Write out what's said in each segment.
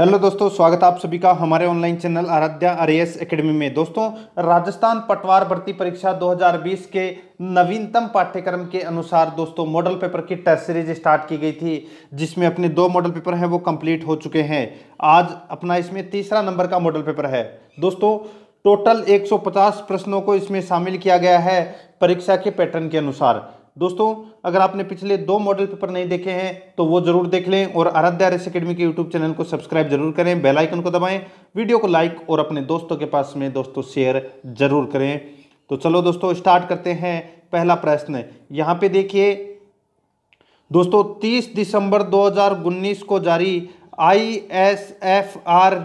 hello दोस्तों स्वागत आप सभी का हमारे online channel Aaradhya RAS academy में दोस्तों राजस्थान पटवार भर्ती परीक्षा 2020 के नवीनतम पाठ्यक्रम के अनुसार दोस्तों मॉडल पेपर की टेस्ट सीरीज स्टार्ट की गई थी जिसमें अपने दो मॉडल पेपर हैं वो कंप्लीट हो चुके हैं आज अपना इसमें तीसरा नंबर का मॉडल पेपर है दोस्तों टोटल एक प्रश्नों को इसमें शामिल किया गया है परीक्षा के पैटर्न के अनुसार दोस्तों अगर आपने पिछले दो मॉडल पेपर नहीं देखे हैं तो वो जरूर देख लें और आराध्या आर्यस अकेडमी के यूट्यूब चैनल को सब्सक्राइब जरूर करें बेल आइकन को दबाएं वीडियो को लाइक और अपने दोस्तों के पास में दोस्तों शेयर जरूर करें तो चलो दोस्तों स्टार्ट करते हैं पहला प्रश्न यहाँ पे देखिए दोस्तों तीस दिसंबर दो को जारी आई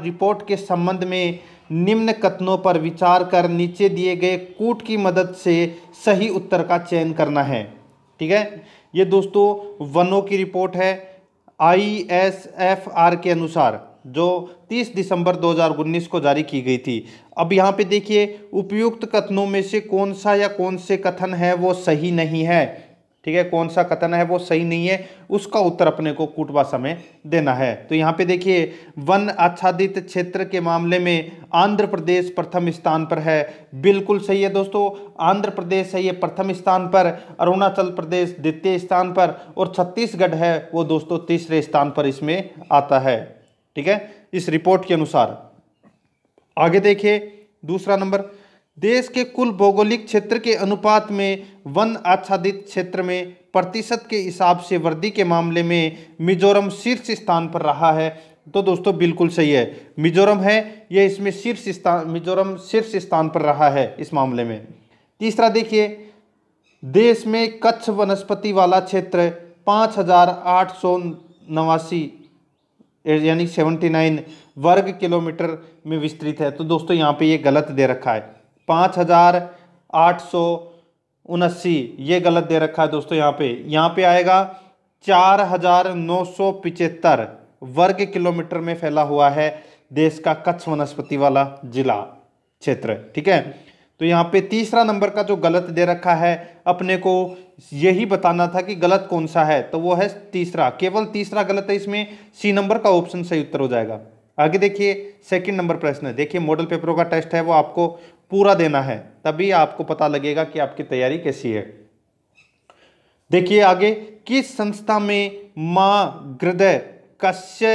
रिपोर्ट के संबंध में निम्न कथनों पर विचार कर नीचे दिए गए कूट की मदद से सही उत्तर का चयन करना है ठीक है ये दोस्तों वनों की रिपोर्ट है आई एस एफ आर के अनुसार जो 30 दिसंबर 2019 को जारी की गई थी अब यहाँ पे देखिए उपयुक्त कथनों में से कौन सा या कौन से कथन है वो सही नहीं है ठीक है कौन सा कथन है वो सही नहीं है उसका उत्तर अपने को कूटभाषा में देना है तो यहाँ पे देखिए वन आच्छादित क्षेत्र के मामले में आंध्र प्रदेश प्रथम स्थान पर है बिल्कुल सही है दोस्तों आंध्र प्रदेश है ये प्रथम स्थान पर अरुणाचल प्रदेश द्वितीय स्थान पर और छत्तीसगढ़ है वो दोस्तों तीसरे स्थान पर इसमें आता है ठीक है इस रिपोर्ट के अनुसार आगे देखिए दूसरा नंबर देश के कुल भौगोलिक क्षेत्र के अनुपात में वन आच्छादित क्षेत्र में प्रतिशत के हिसाब से वृद्धि के मामले में मिजोरम शीर्ष स्थान पर रहा है तो दोस्तों बिल्कुल सही है मिजोरम है यह इसमें शीर्ष स्थान मिजोरम शीर्ष स्थान पर रहा है इस मामले में तीसरा देखिए देश में कच्छ वनस्पति वाला क्षेत्र पाँच हजार आठ सौ नवासी यानी सेवेंटी नाइन वर्ग किलोमीटर में विस्तृत है तो दोस्तों यहाँ पे ये गलत दे रखा है पाँच हज़ार आठ सौ उनासी ये गलत दे रखा है दोस्तों यहाँ पे यहाँ पे आएगा चार हजार नौ सौ पिचहत्तर वर्ग किलोमीटर में फैला हुआ है देश का कच्छ वनस्पति वाला जिला क्षेत्र ठीक है तो यहाँ पे तीसरा नंबर का जो गलत दे रखा है अपने को यही बताना था कि गलत कौन सा है तो वो है तीसरा केवल तीसरा गलत है इसमें सी नंबर का ऑप्शन सही उत्तर हो जाएगा आगे देखिए सेकंड नंबर प्रश्न देखिए मॉडल पेपरों का टेस्ट है वो आपको पूरा देना है तभी आपको पता लगेगा कि आपकी तैयारी कैसी है देखिए आगे किस संस्था में मां हृदय कश्य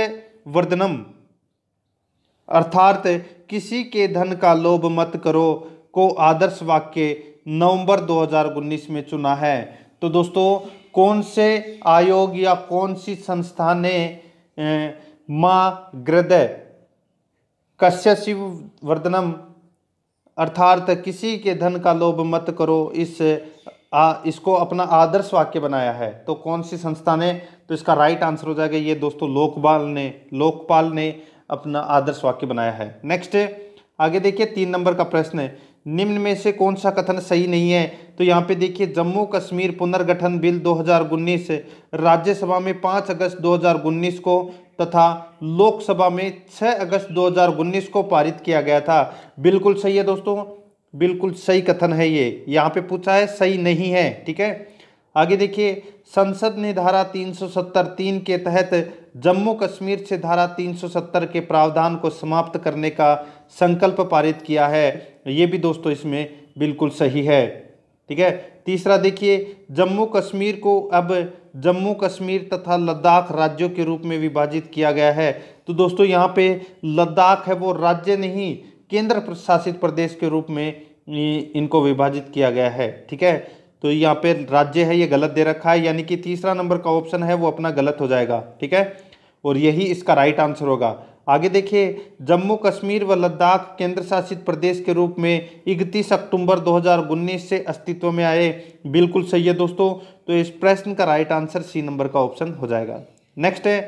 वर्धनम अर्थात किसी के धन का लोभ मत करो को आदर्श वाक्य नवंबर 2019 में चुना है तो दोस्तों कौन से आयोग या कौन सी संस्था ने ए, माँ गृदय कश्य शिव वर्धनम अर्थात किसी के धन का लोभ मत करो इस आ, इसको अपना आदर्श वाक्य बनाया है तो कौन सी संस्था ने तो इसका राइट आंसर हो जाएगा ये दोस्तों लोकपाल ने लोकपाल ने अपना आदर्श वाक्य बनाया है नेक्स्ट आगे देखिए तीन नंबर का प्रश्न है निम्न में से कौन सा कथन सही नहीं है तो यहाँ पे देखिए जम्मू कश्मीर पुनर्गठन बिल 2019 राज्यसभा में 5 अगस्त 2019 को तथा लोकसभा में 6 अगस्त 2019 को पारित किया गया था बिल्कुल सही है दोस्तों बिल्कुल सही कथन है ये यहाँ पे पूछा है सही नहीं है ठीक है आगे देखिए संसद ने धारा 373 के तहत जम्मू कश्मीर से धारा 370 के प्रावधान को समाप्त करने का संकल्प पारित किया है ये भी दोस्तों इसमें बिल्कुल सही है ठीक है तीसरा देखिए जम्मू कश्मीर को अब जम्मू कश्मीर तथा लद्दाख राज्यों के रूप में विभाजित किया गया है तो दोस्तों यहाँ पे लद्दाख है वो राज्य नहीं केंद्र शासित प्रदेश के रूप में इनको विभाजित किया गया है ठीक है तो यहाँ पे राज्य है ये गलत दे रखा है यानी कि तीसरा नंबर का ऑप्शन है वो अपना गलत हो जाएगा ठीक है और यही इसका राइट आंसर होगा आगे देखिए जम्मू कश्मीर व लद्दाख केंद्र शासित प्रदेश के रूप में इकतीस अक्टूबर 2019 से अस्तित्व में आए बिल्कुल सही है दोस्तों तो इस प्रश्न का राइट आंसर सी नंबर का ऑप्शन हो जाएगा नेक्स्ट है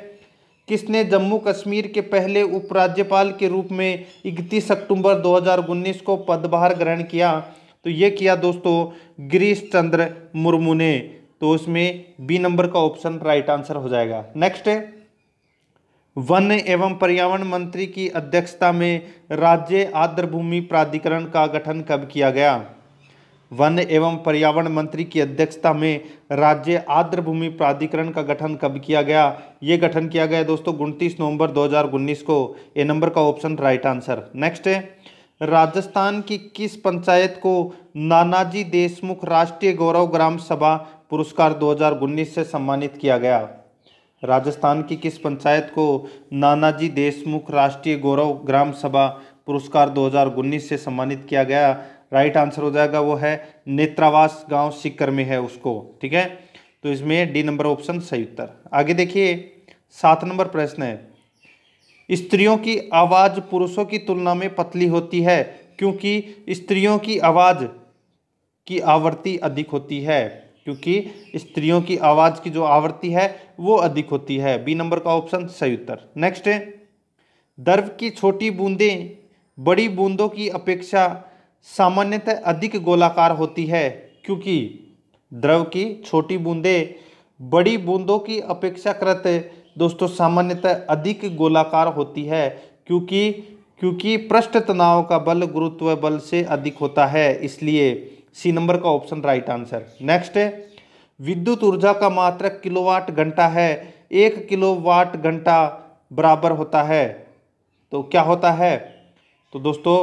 किसने जम्मू कश्मीर के पहले उपराज्यपाल के रूप में इकतीस अक्टूबर 2019 को पदभार ग्रहण किया तो ये किया दोस्तों गिरीश चंद्र मुर्मू ने तो उसमें बी नंबर का ऑप्शन राइट आंसर हो जाएगा नेक्स्ट है वन एवं पर्यावरण मंत्री की अध्यक्षता में राज्य आर्द्रभूमि प्राधिकरण का गठन कब किया गया वन एवं पर्यावरण मंत्री की अध्यक्षता में राज्य आर्द्रभूमि प्राधिकरण का गठन कब किया गया ये गठन किया गया दोस्तों उनतीस नवंबर 2019 को ए नंबर का ऑप्शन राइट आंसर नेक्स्ट है राजस्थान की किस पंचायत को नानाजी देशमुख राष्ट्रीय गौरव ग्राम सभा पुरस्कार 2019 से सम्मानित किया गया राजस्थान की किस पंचायत को नानाजी देशमुख राष्ट्रीय गौरव ग्राम सभा पुरस्कार 2019 से सम्मानित किया गया राइट आंसर हो जाएगा वो है नेत्रावास गांव सिक्कर में है उसको ठीक है तो इसमें डी नंबर ऑप्शन सही उत्तर आगे देखिए सात नंबर प्रश्न है स्त्रियों की आवाज़ पुरुषों की तुलना में पतली होती है क्योंकि स्त्रियों की आवाज़ की आवृत्ति अधिक होती है क्योंकि स्त्रियों की आवाज़ की जो आवृत्ति है वो अधिक होती है बी नंबर का ऑप्शन सही उत्तर नेक्स्ट है दर्व की छोटी बूंदें बड़ी बूंदों की अपेक्षा सामान्यतः अधिक गोलाकार होती है क्योंकि द्रव की छोटी बूंदें बड़ी बूंदों की अपेक्षाकृत दोस्तों सामान्यतः अधिक गोलाकार होती है क्योंकि क्योंकि पृष्ठ तनाव का बल गुरुत्व बल से अधिक होता है इसलिए सी नंबर का ऑप्शन राइट आंसर नेक्स्ट है विद्युत ऊर्जा का मात्रक किलोवाट घंटा है एक किलोवाट घंटा बराबर होता है तो क्या होता है तो दोस्तों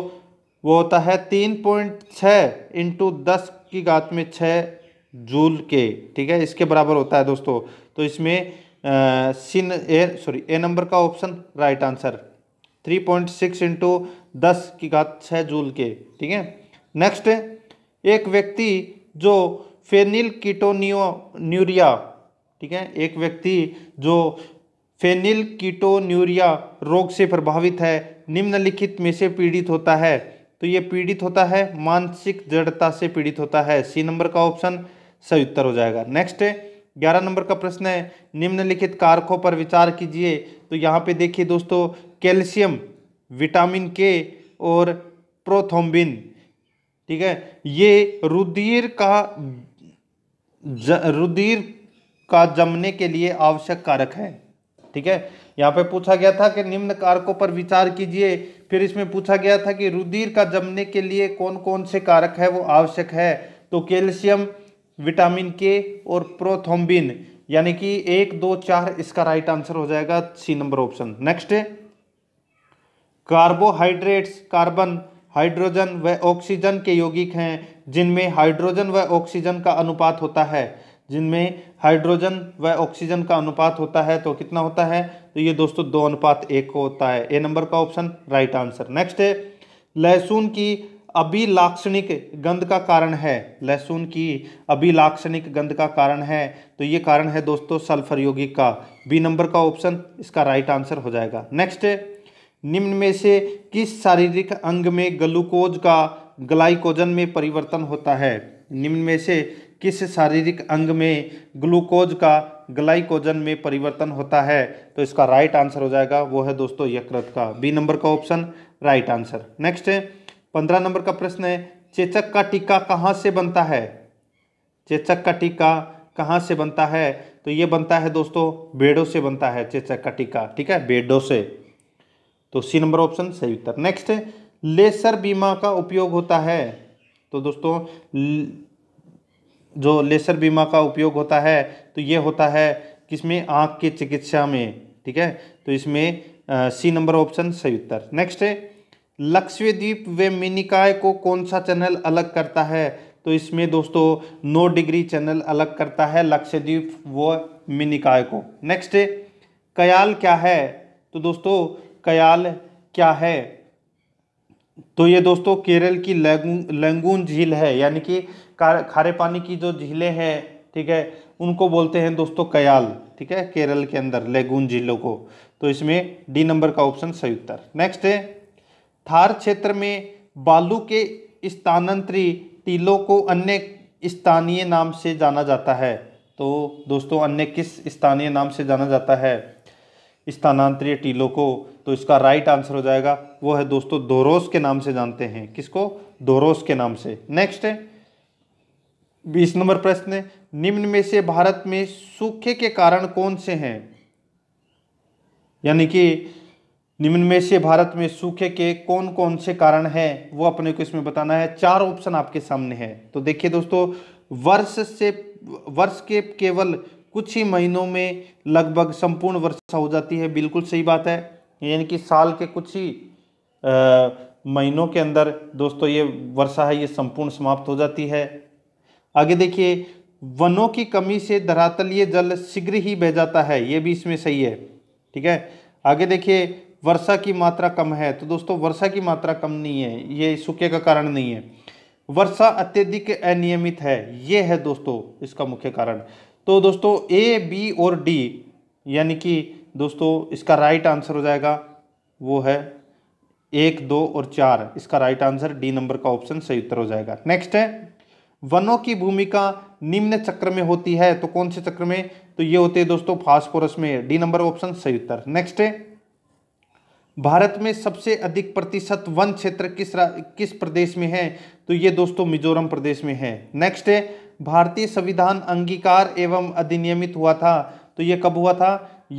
वो होता है तीन पॉइंट छः इंटू दस की घात में छः जूल के ठीक है इसके बराबर होता है दोस्तों तो इसमें C A sorry A number का option right answer three point six into दस की घात छः जूल के ठीक है नेक्स्ट है एक व्यक्ति जो फेनिल कीटोनियो न्यूरिया ठीक है एक व्यक्ति जो फेनिल कीटोन्यूरिया रोग से प्रभावित है निम्नलिखित में से पीड़ित होता है तो ये पीड़ित होता है मानसिक जड़ता से पीड़ित होता है सी नंबर का ऑप्शन सही उत्तर हो जाएगा नेक्स्ट ग्यारह नंबर का प्रश्न है निम्नलिखित कारकों पर विचार कीजिए तो यहाँ पे देखिए दोस्तों कैल्शियम विटामिन के और प्रोथोम्बिन ठीक है ये रुधिर का ज, रुधिर का जमने के लिए आवश्यक कारक है ठीक है यहाँ पे पूछा गया था कि निम्न कारकों पर विचार कीजिए फिर इसमें पूछा गया था कि रुधिर का जमने के लिए कौन कौन से कारक है वो आवश्यक है तो कैल्शियम विटामिन के और प्रोथोम्बिन यानी कि एक दो चार इसका राइट आंसर हो जाएगा C number option next carbohydrates carbon hydrogen व ऑक्सीजन के यौगिक हैं जिनमें हाइड्रोजन व ऑक्सीजन का अनुपात होता है जिनमें हाइड्रोजन व ऑक्सीजन का अनुपात होता है तो कितना होता है तो ये दोस्तों दो अनुपात एक होता है ए नंबर का ऑप्शन राइट आंसर नेक्स्ट है लहसुन की अभिलाक्षणिक गंध का कारण है लहसुन की अभिलाक्षणिक गंध का कारण है तो ये कारण है दोस्तों सल्फर यौगिक का बी नंबर का ऑप्शन इसका राइट आंसर हो जाएगा नेक्स्ट है निम्न में से किस शारीरिक अंग में ग्लूकोज का ग्लाइकोजन में परिवर्तन होता है निम्न में से किस शारीरिक अंग में ग्लूकोज का ग्लाइकोजन में परिवर्तन होता है तो इसका राइट आंसर हो जाएगा वो है दोस्तों यकृत का बी नंबर का ऑप्शन राइट आंसर नेक्स्ट पंद्रह नंबर का प्रश्न है चेचक का टीका कहाँ से बनता है चेचक का टीका कहाँ से बनता है तो ये बनता है दोस्तों बेड़ों से बनता है चेचक का टीका ठीक है बेड़ों से तो सी नंबर ऑप्शन सही उत्तर नेक्स्ट लेसर बीमा का उपयोग होता है तो दोस्तों जो लेसर बीमा का उपयोग होता है तो ये होता है किसमें आँख की चिकित्सा में ठीक है तो इसमें सी नंबर ऑप्शन सही उत्तर नेक्स्ट है लक्षद्वीप व मिनिकाय को कौन सा चैनल अलग करता है तो इसमें दोस्तों नो डिग्री चैनल अलग करता है लक्ष्यद्वीप व मिनिकाय को नेक्स्ट कयाल क्या है तो दोस्तों कयाल क्या है तो ये दोस्तों केरल की लैंगून झील है यानी कि खारे पानी की जो झीलें हैं ठीक है उनको बोलते हैं दोस्तों कयाल ठीक है केरल के अंदर लेगून झीलों को तो इसमें डी नंबर का ऑप्शन सही उत्तर नेक्स्ट है थार क्षेत्र में बालू के स्थानांतरी टीलों को अन्य स्थानीय नाम से जाना जाता है तो दोस्तों अन्य किस स्थानीय नाम से जाना जाता है स्थानांतरीय टीलों को तो इसका राइट आंसर हो जाएगा वो है दोस्तों दोरोस के नाम से जानते हैं किसको दोरोस के नाम से नेक्स्ट है बीस नंबर प्रश्न निम्न में से भारत में सूखे के कारण कौन से हैं यानी कि निम्न में से भारत में सूखे के कौन कौन से कारण हैं वो अपने को इसमें बताना है चार ऑप्शन आपके सामने है तो देखिए दोस्तों वर्ष से वर्ष के केवल कुछ ही महीनों में लगभग संपूर्ण वर्षा हो जाती है बिल्कुल सही बात है यानी कि साल के कुछ ही महीनों के अंदर दोस्तों ये वर्षा है ये संपूर्ण समाप्त हो जाती है आगे देखिए वनों की कमी से धरातलीय जल शीघ्र ही बह जाता है ये भी इसमें सही है ठीक है आगे देखिए वर्षा की मात्रा कम है तो दोस्तों वर्षा की मात्रा कम नहीं है ये सूखे का कारण नहीं है वर्षा अत्यधिक अनियमित है ये है दोस्तों इसका मुख्य कारण तो दोस्तों ए बी और डी यानी कि दोस्तों इसका राइट आंसर हो जाएगा वो है एक दो और चार इसका राइट आंसर डी नंबर का ऑप्शन सही उत्तर हो जाएगा नेक्स्ट है वनों की भूमिका निम्न चक्र में होती है तो कौन से चक्र में तो ये होते हैं दोस्तों फास्फोरस में डी नंबर ऑप्शन सही उत्तर नेक्स्ट है भारत में सबसे अधिक प्रतिशत वन क्षेत्र किस किस प्रदेश में है तो ये दोस्तों मिजोरम प्रदेश में है नेक्स्ट है भारतीय संविधान अंगीकार एवं अधिनियमित हुआ था तो ये कब हुआ था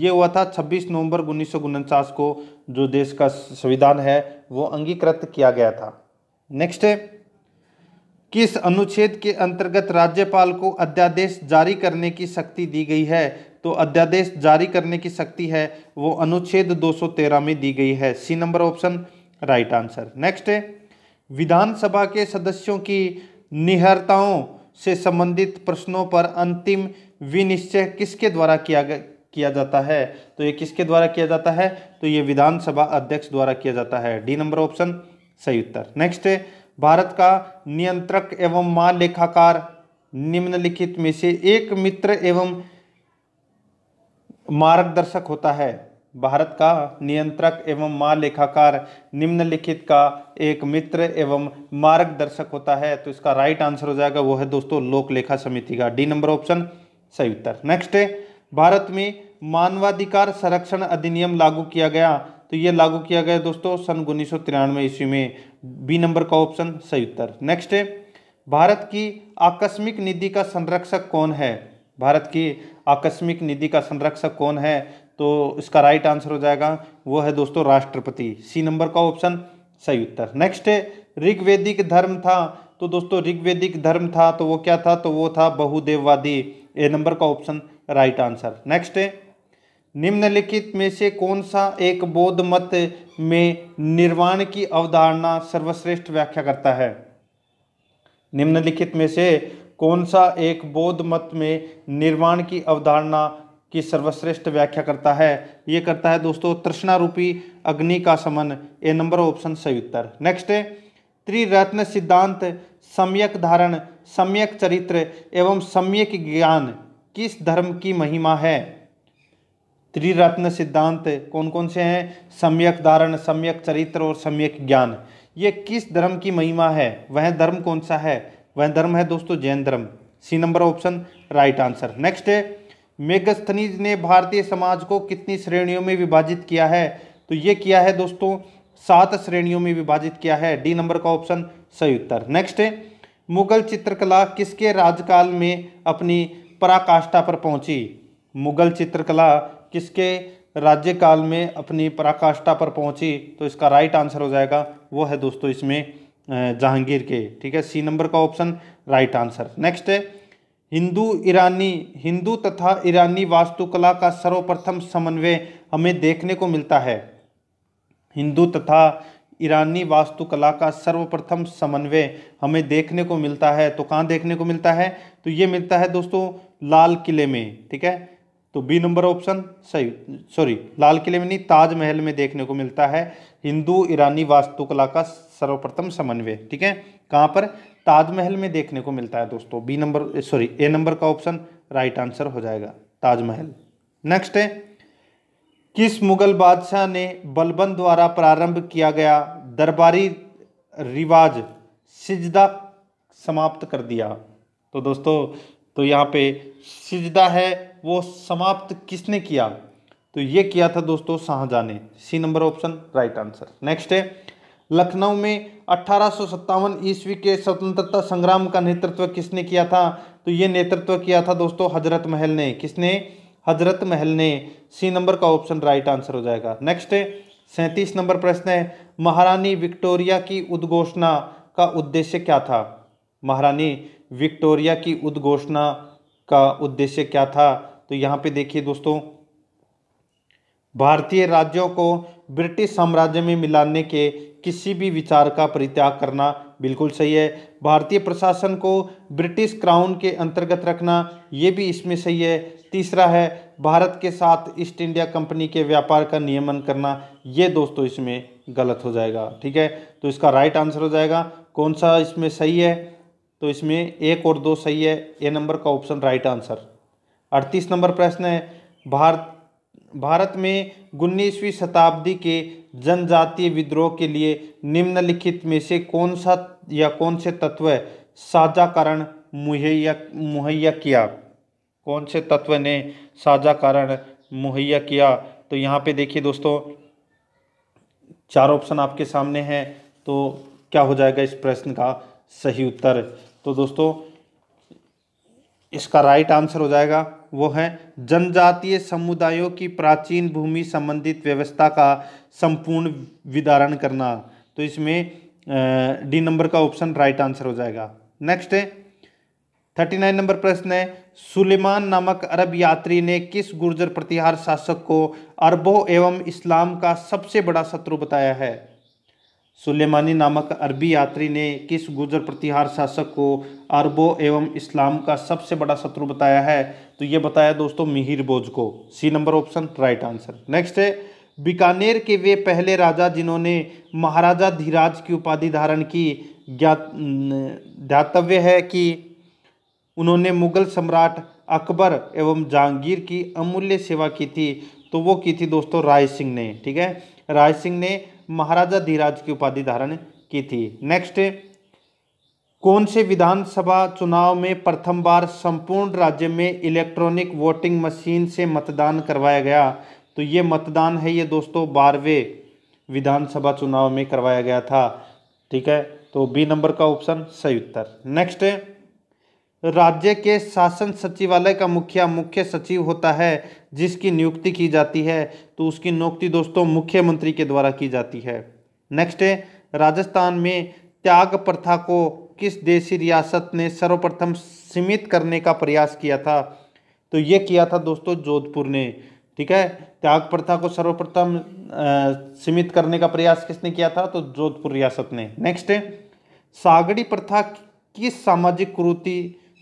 ये हुआ था 26 नवंबर उन्नीस को जो देश का संविधान है वो अंगीकृत किया गया था नेक्स्ट है किस अनुच्छेद के अंतर्गत राज्यपाल को अध्यादेश जारी करने की शक्ति दी गई है तो अध्यादेश जारी करने की शक्ति है वो अनुच्छेद 213 में दी गई है C number option right answer next है विधानसभा के सदस्यों की निहरताओं से संबंधित प्रश्नों पर अंतिम विनिश्चय किसके द्वारा किया गया किया जाता है तो ये किसके द्वारा किया जाता है तो ये विधानसभा अध्यक्ष द्वारा किया जाता है डी नंबर ऑप्शन सही उत्तर नेक्स्ट है भारत का नियंत्रक एवं महालेखाकार निम्नलिखित में से एक मित्र एवं मार्गदर्शक होता है भारत का नियंत्रक एवं महालेखाकार निम्नलिखित का एक मित्र एवं मार्गदर्शक होता है तो इसका राइट आंसर हो जाएगा वो है दोस्तों लोक लेखा समिति का डी नंबर ऑप्शन सही उत्तर नेक्स्ट है भारत में मानवाधिकार संरक्षण अधिनियम लागू किया गया तो ये लागू किया गया दोस्तों सन उन्नीस ईस्वी में बी नंबर का ऑप्शन सही उत्तर नेक्स्ट है भारत की आकस्मिक निधि का संरक्षक कौन है भारत की आकस्मिक निधि का संरक्षक कौन है तो इसका राइट आंसर हो जाएगा वो है दोस्तों राष्ट्रपति सी नंबर का ऑप्शन सही उत्तर नेक्स्ट है ऋग्वेदिक धर्म था तो दोस्तों ऋग्वेदिक धर्म था तो वो क्या था तो वो था बहुदेववादी ए नंबर का ऑप्शन राइट आंसर नेक्स्ट है निम्नलिखित में से कौन सा एक बौद्ध मत में निर्वाण की अवधारणा सर्वश्रेष्ठ व्याख्या करता है निम्नलिखित में से कौन सा एक बौद्ध मत में निर्वाण की अवधारणा की सर्वश्रेष्ठ व्याख्या करता है ये करता है दोस्तों तृष्णारूपी अग्नि का समन ए नंबर ऑप्शन सही उत्तर नेक्स्ट है त्रिरत्न सिद्धांत सम्यक धारण सम्यक चरित्र एवं सम्यक ज्ञान किस धर्म की महिमा है त्रिरत्न सिद्धांत कौन कौन से हैं सम्यक धारण सम्यक चरित्र और सम्यक ज्ञान ये किस धर्म की महिमा है वह धर्म कौन सा है वह धर्म है दोस्तों जैन धर्म C number option right answer next है मेगस्थनीज ने भारतीय समाज को कितनी श्रेणियों में विभाजित किया है तो ये किया है दोस्तों सात श्रेणियों में विभाजित किया है डी नंबर का ऑप्शन सही उत्तर नेक्स्ट है मुगल चित्रकला किसके राजकाल में अपनी पराकाष्ठा पर पहुंची मुगल चित्रकला किसके राज्यकाल में अपनी पराकाष्ठा पर पहुंची तो इसका राइट आंसर हो जाएगा वो है दोस्तों इसमें जहांगीर के ठीक है सी नंबर का ऑप्शन राइट आंसर नेक्स्ट है हिंदू ईरानी हिंदू तथा ईरानी वास्तुकला का सर्वप्रथम समन्वय हमें देखने को मिलता है हिंदू तथा ईरानी वास्तुकला का सर्वप्रथम समन्वय हमें देखने को मिलता है तो कहाँ देखने को मिलता है तो ये मिलता है दोस्तों लाल किले में ठीक है तो बी नंबर ऑप्शन सही सॉरी लाल किले में नहीं ताजमहल में देखने को मिलता है हिंदू ईरानी वास्तुकला का सर्वप्रथम समन्वय ठीक है कहाँ पर ताजमहल में देखने को मिलता है दोस्तों B number sorry A number का ऑप्शन राइट आंसर हो जाएगा ताजमहल नेक्स्ट है किस मुगल बादशाह ने बलबन द्वारा प्रारंभ किया गया दरबारी रिवाज सिजदा समाप्त कर दिया तो दोस्तों तो यहाँ पे सिजदा है वो समाप्त किसने किया तो ये किया था दोस्तों शाहजहा ने C number option right answer next है लखनऊ में अठारह ईस्वी के स्वतंत्रता संग्राम का नेतृत्व किसने किया था तो ये नेतृत्व किया था दोस्तों हजरत महल ने किसने हजरत महल ने सी नंबर का ऑप्शन राइट आंसर हो जाएगा नेक्स्ट सैंतीस नंबर प्रश्न है महारानी विक्टोरिया की उद्घोषणा का उद्देश्य क्या था महारानी विक्टोरिया की उद्घोषणा का उद्देश्य क्या था तो यहाँ पे देखिए दोस्तों भारतीय राज्यों को ब्रिटिश साम्राज्य में मिलाने के किसी भी विचार का परित्याग करना बिल्कुल सही है भारतीय प्रशासन को ब्रिटिश क्राउन के अंतर्गत रखना ये भी इसमें सही है तीसरा है भारत के साथ ईस्ट इंडिया कंपनी के व्यापार का नियमन करना ये दोस्तों इसमें गलत हो जाएगा ठीक है तो इसका राइट आंसर हो जाएगा कौन सा इसमें सही है तो इसमें एक और दो सही है ए नंबर का ऑप्शन राइट आंसर अड़तीस नंबर प्रश्न है भारत भारत में उन्नीसवीं शताब्दी के जनजातीय विद्रोह के लिए निम्नलिखित में से कौन सा या कौन से तत्व साझाकरण मुहैया मुहैया किया कौन से तत्व ने साझाकरण मुहैया किया तो यहाँ पे देखिए दोस्तों चार ऑप्शन आपके सामने हैं तो क्या हो जाएगा इस प्रश्न का सही उत्तर तो दोस्तों इसका राइट आंसर हो जाएगा वो है जनजातीय समुदायों की प्राचीन भूमि संबंधित व्यवस्था का संपूर्ण विदारण करना तो इसमें डी नंबर का ऑप्शन राइट आंसर हो जाएगा नेक्स्ट है थर्टी नाइन नंबर प्रश्न है सुलेमान नामक अरब यात्री ने किस गुर्जर प्रतिहार शासक को अरबों एवं इस्लाम का सबसे बड़ा शत्रु बताया है सुलेमानी नामक अरबी यात्री ने किस गुजर प्रतिहार शासक को अरबों एवं इस्लाम का सबसे बड़ा शत्रु बताया है तो ये बताया दोस्तों मिहिर बोझ को C number option right answer next है बीकानेर के वे पहले राजा जिन्होंने महाराजा धीराज की उपाधि धारण की ज्ञात ध्यातव्य है कि उन्होंने मुगल सम्राट अकबर एवं जहांगीर की अमूल्य सेवा की थी तो वो की थी दोस्तों राय सिंह ने ठीक है राय सिंह ने महाराजा धीराज की उपाधि धारण की थी नेक्स्ट कौन से विधानसभा चुनाव में प्रथम बार संपूर्ण राज्य में इलेक्ट्रॉनिक वोटिंग मशीन से मतदान करवाया गया तो ये मतदान है ये दोस्तों बारहवें विधानसभा चुनाव में करवाया गया था ठीक है तो बी नंबर का ऑप्शन सही उत्तर नेक्स्ट है राज्य के शासन सचिवालय का मुखिया मुख्य सचिव होता है जिसकी नियुक्ति की जाती है तो उसकी नियुक्ति दोस्तों मुख्यमंत्री के द्वारा की जाती है नेक्स्ट है राजस्थान में त्याग प्रथा को किस देशी रियासत ने सर्वप्रथम सीमित करने का प्रयास किया था तो ये किया था दोस्तों जोधपुर ने ठीक है त्याग प्रथा को सर्वप्रथम सीमित करने का प्रयास किसने किया था तो जोधपुर रियासत ने नेक्स्ट है सागड़ी प्रथा किस सामाजिक कुरीति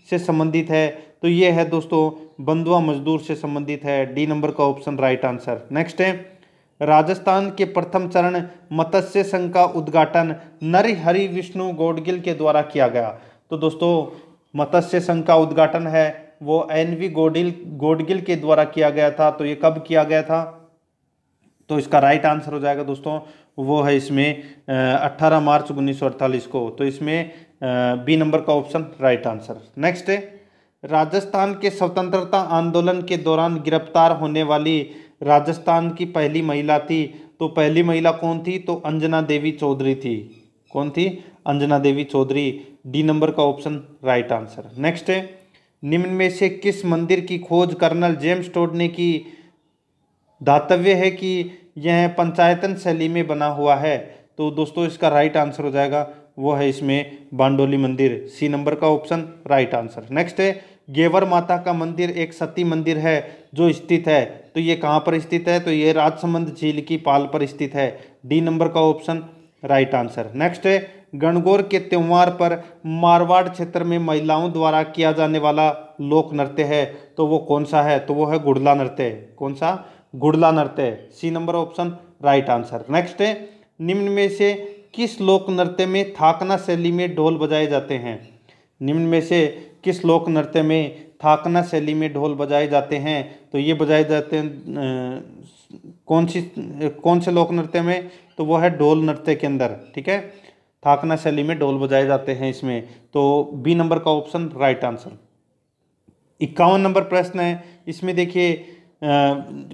से संबंधित है तो ये है दोस्तों बंधुआ मजदूर से संबंधित है डी नंबर का ऑप्शन राइट आंसर नेक्स्ट है राजस्थान के प्रथम चरण मत्स्य संघ का उद्घाटन नरहरि विष्णु गोडगिल के द्वारा किया गया तो दोस्तों मत्स्य संघ का उद्घाटन है वो एन वी गोडिल गोडगिल के द्वारा किया गया था तो ये कब किया गया था तो इसका राइट आंसर हो जाएगा दोस्तों वो है इसमें 18 मार्च उन्नीस को तो इसमें बी नंबर का ऑप्शन राइट आंसर नेक्स्ट है राजस्थान के स्वतंत्रता आंदोलन के दौरान गिरफ्तार होने वाली राजस्थान की पहली महिला थी तो पहली महिला कौन थी तो अंजना देवी चौधरी थी कौन थी अंजना देवी चौधरी डी नंबर का ऑप्शन राइट आंसर नेक्स्ट है निम्न में से किस मंदिर की खोज कर्नल जेम्स टोड ने की दातव्य है कि यह पंचायतन शैली में बना हुआ है तो दोस्तों इसका राइट आंसर हो जाएगा वो है इसमें बांडोली मंदिर सी नंबर का ऑप्शन राइट आंसर नेक्स्ट है गेवर माता का मंदिर एक सती मंदिर है जो स्थित है तो ये कहाँ पर स्थित है तो ये राजसमंद झील की पाल पर स्थित है डी नंबर का ऑप्शन राइट आंसर नेक्स्ट है गणगौर के त्यौहार पर मारवाड़ क्षेत्र में महिलाओं द्वारा किया जाने वाला लोक नृत्य है तो वो कौन सा है तो वो है गुड़ला नृत्य कौन सा गुड़ला नृत्य C number option right answer next है निम्न में से किस लोक नृत्य में थाकना शैली में ढोल बजाए जाते हैं निम्न में से किस लोक नृत्य में थाकना शैली में ढोल बजाए जाते हैं तो ये बजाए जाते हैं कौन सी कौन से लोक नृत्य में तो वो है ढोल नृत्य के अंदर ठीक है थाकना शैली में ढोल बजाए जाते हैं इसमें तो बी नंबर का ऑप्शन राइट आंसर इक्यावन नंबर प्रश्न है इसमें देखिए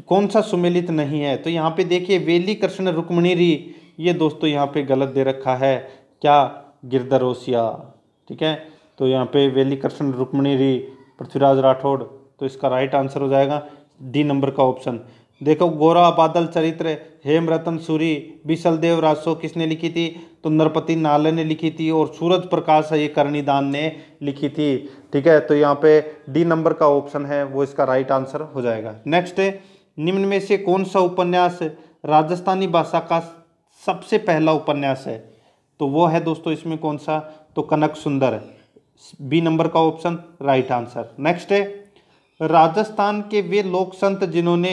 कौन सा सुमेलित नहीं है तो यहाँ पे देखिए वेली कृष्ण रुक्मणी री ये दोस्तों यहाँ पे गलत दे रखा है क्या गिरदरोसिया ठीक है तो यहाँ पे वेली कृष्ण रुक्मणी री पृथ्वीराज राठौड़ तो इसका राइट आंसर हो जाएगा डी नंबर का ऑप्शन देखो गोरा बादल चरित्र हेम रतन सूरी बिसल देव रासो किसने लिखी थी तो नरपति नाले ने लिखी थी और सूरज प्रकाश है ये करणीदान ने लिखी थी ठीक है तो यहाँ पे डी नंबर का ऑप्शन है वो इसका राइट आंसर हो जाएगा नेक्स्ट निम्न में से कौन सा उपन्यास राजस्थानी भाषा का सबसे पहला उपन्यास है तो वो है दोस्तों इसमें कौन सा तो कनक सुंदर है बी नंबर का ऑप्शन राइट आंसर नेक्स्ट है राजस्थान के वे लोक संत जिन्होंने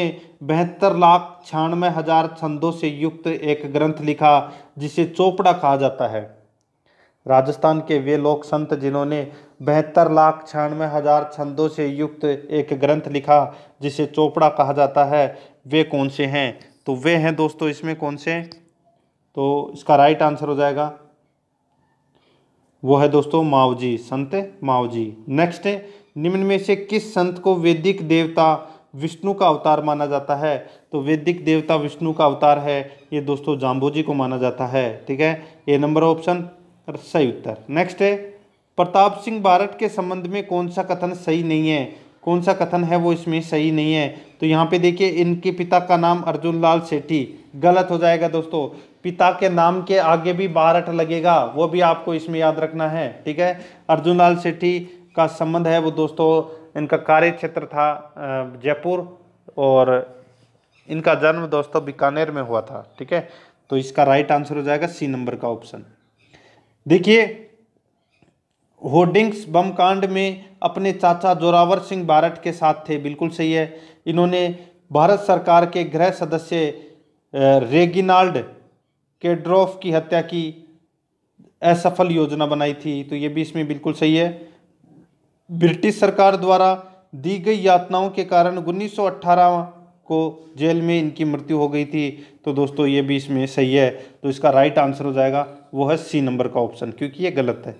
बहत्तर लाख छियानवे हजार छंदों से युक्त एक ग्रंथ लिखा जिसे चोपड़ा कहा जाता है राजस्थान के वे लोक संत जिन्होंने बहत्तर लाख छियानवे हजार छंदों से युक्त एक ग्रंथ लिखा जिसे चोपड़ा कहा जाता है वे कौन से हैं तो वे हैं दोस्तों इसमें कौन से तो इसका राइट आंसर हो जाएगा वो है दोस्तों मावजी संत मावजी नेक्स्ट है निम्न में से किस संत को वैदिक देवता विष्णु का अवतार माना जाता है तो वैदिक देवता विष्णु का अवतार है ये दोस्तों जाम्बोजी को माना जाता है ठीक है ए नंबर ऑप्शन सही उत्तर नेक्स्ट है प्रताप सिंह बारट के संबंध में कौन सा कथन सही नहीं है कौन सा कथन है वो इसमें सही नहीं है तो यहाँ पे देखिए इनके पिता का नाम अर्जुन लाल सेठी गलत हो जाएगा दोस्तों पिता के नाम के आगे भी बारहठ लगेगा वो भी आपको इसमें याद रखना है ठीक है अर्जुन लाल सेठी का संबंध है वो दोस्तों इनका कार्य क्षेत्र था जयपुर और इनका जन्म दोस्तों बीकानेर में हुआ था ठीक है तो इसका राइट आंसर हो जाएगा सी नंबर का ऑप्शन देखिए होर्डिंग्स बम कांड में अपने चाचा जोरावर सिंह बारट के साथ थे बिल्कुल सही है इन्होंने भारत सरकार के गृह सदस्य रेगिनाल्ड ड्रॉफ की हत्या की असफल योजना बनाई थी तो ये भी इसमें बिल्कुल सही है ब्रिटिश सरकार द्वारा दी गई यातनाओं के कारण उन्नीस को जेल में इनकी मृत्यु हो गई थी तो दोस्तों ये भी इसमें सही है तो इसका राइट आंसर हो जाएगा वो है सी नंबर का ऑप्शन क्योंकि ये गलत है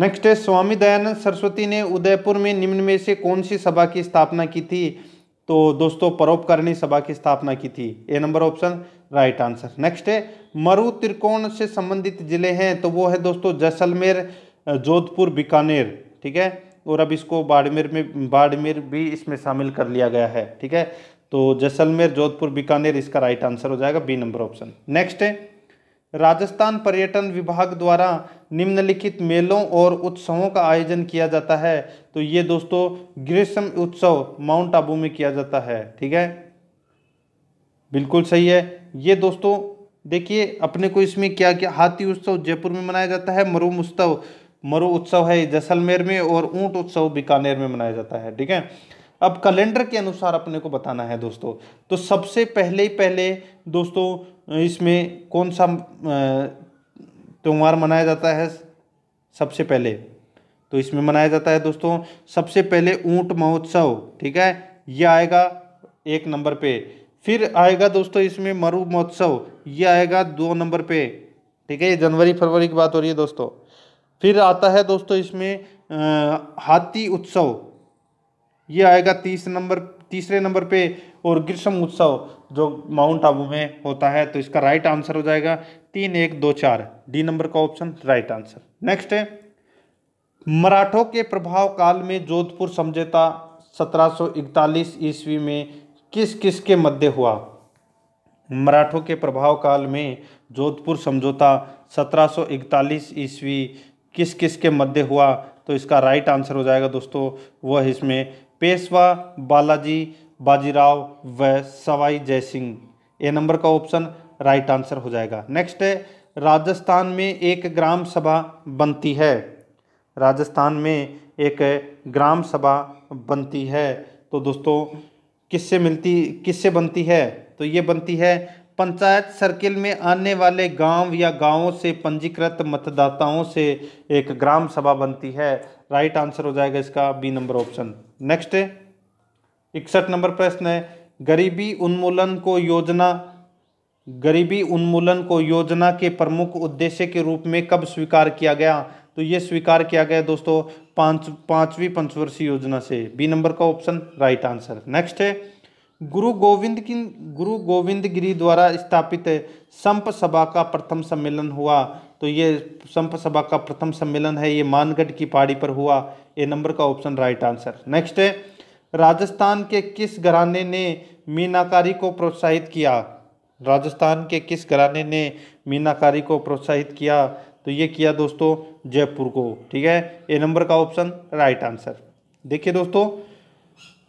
नेक्स्ट है स्वामी दयानंद सरस्वती ने उदयपुर में निम्न में से कौन सी सभा की स्थापना की थी तो दोस्तों परोपकारिणी सभा की स्थापना की थी A number option right answer next है मरु त्रिकोण से संबंधित जिले हैं तो वो है दोस्तों जैसलमेर जोधपुर बीकानेर ठीक है और अब इसको बाड़मेर में बाड़मेर भी इसमें शामिल कर लिया गया है ठीक है तो जैसलमेर जोधपुर बीकानेर इसका राइट आंसर हो जाएगा बी नंबर ऑप्शन नेक्स्ट है राजस्थान पर्यटन विभाग द्वारा निम्नलिखित मेलों और उत्सवों का आयोजन किया जाता है तो ये दोस्तों ग्रीष्म उत्सव माउंट आबू में किया जाता है ठीक है बिल्कुल सही है ये दोस्तों देखिए अपने को इसमें क्या क्या हाथी उत्सव जयपुर में मनाया जाता है मरु उत्सव मरु उत्सव है जैसलमेर में और ऊँट उत्सव बीकानेर में मनाया जाता है ठीक है अब कैलेंडर के अनुसार अपने को बताना है दोस्तों तो सबसे पहले ही पहले दोस्तों इसमें कौन सा त्यौहार मनाया जाता है सबसे पहले तो इसमें मनाया जाता है दोस्तों सबसे पहले ऊँट महोत्सव ठीक है यह आएगा एक नंबर पे फिर आएगा दोस्तों इसमें मरु महोत्सव ये आएगा दो नंबर पे ठीक है ये जनवरी फरवरी की बात हो रही है दोस्तों फिर आता है दोस्तों इसमें हाथी उत्सव ये आएगा तीस नंबर तीसरे नंबर पे और ग्रीष्म उत्सव जो माउंट आबू में होता है तो इसका राइट आंसर हो जाएगा तीन एक दो चार डी नंबर का ऑप्शन राइट आंसर नेक्स्ट है मराठों के प्रभाव काल में जोधपुर समझौता 1741 ईस्वी में किस किस के मध्य हुआ मराठों के प्रभाव काल में जोधपुर समझौता 1741 ईस्वी किस किस के मध्य हुआ तो इसका राइट आंसर हो जाएगा दोस्तों वह इसमें पेशवा बालाजी बाजीराव व सवाई जयसिंह ए नंबर का ऑप्शन राइट आंसर हो जाएगा नेक्स्ट है राजस्थान में एक ग्राम सभा बनती है राजस्थान में एक ग्राम सभा बनती है तो दोस्तों किससे मिलती किससे बनती है तो ये बनती है पंचायत सर्किल में आने वाले गांव या गांवों से पंजीकृत मतदाताओं से एक ग्राम सभा बनती है राइट आंसर हो जाएगा इसका बी नंबर ऑप्शन नेक्स्ट इकसठ नंबर प्रश्न है गरीबी उन्मूलन को योजना गरीबी उन्मूलन को योजना के प्रमुख उद्देश्य के रूप में कब स्वीकार किया गया तो ये स्वीकार किया गया दोस्तों पांच पांचवी पंचवर्षीय योजना से बी नंबर का ऑप्शन राइट आंसर नेक्स्ट है गुरु गोविंद की गुरु गोविंद गिरी द्वारा स्थापित संप सभा का प्रथम सम्मेलन हुआ तो ये संप सभा का प्रथम सम्मेलन है ये मानगढ़ की पहाड़ी पर हुआ ए नंबर का ऑप्शन राइट आंसर नेक्स्ट है राजस्थान के किस घराने ने मीनाकारी को प्रोत्साहित किया राजस्थान के किस घराने ने मीनाकारी को प्रोत्साहित किया तो ये किया दोस्तों जयपुर को ठीक है ए नंबर का ऑप्शन राइट आंसर देखिए दोस्तों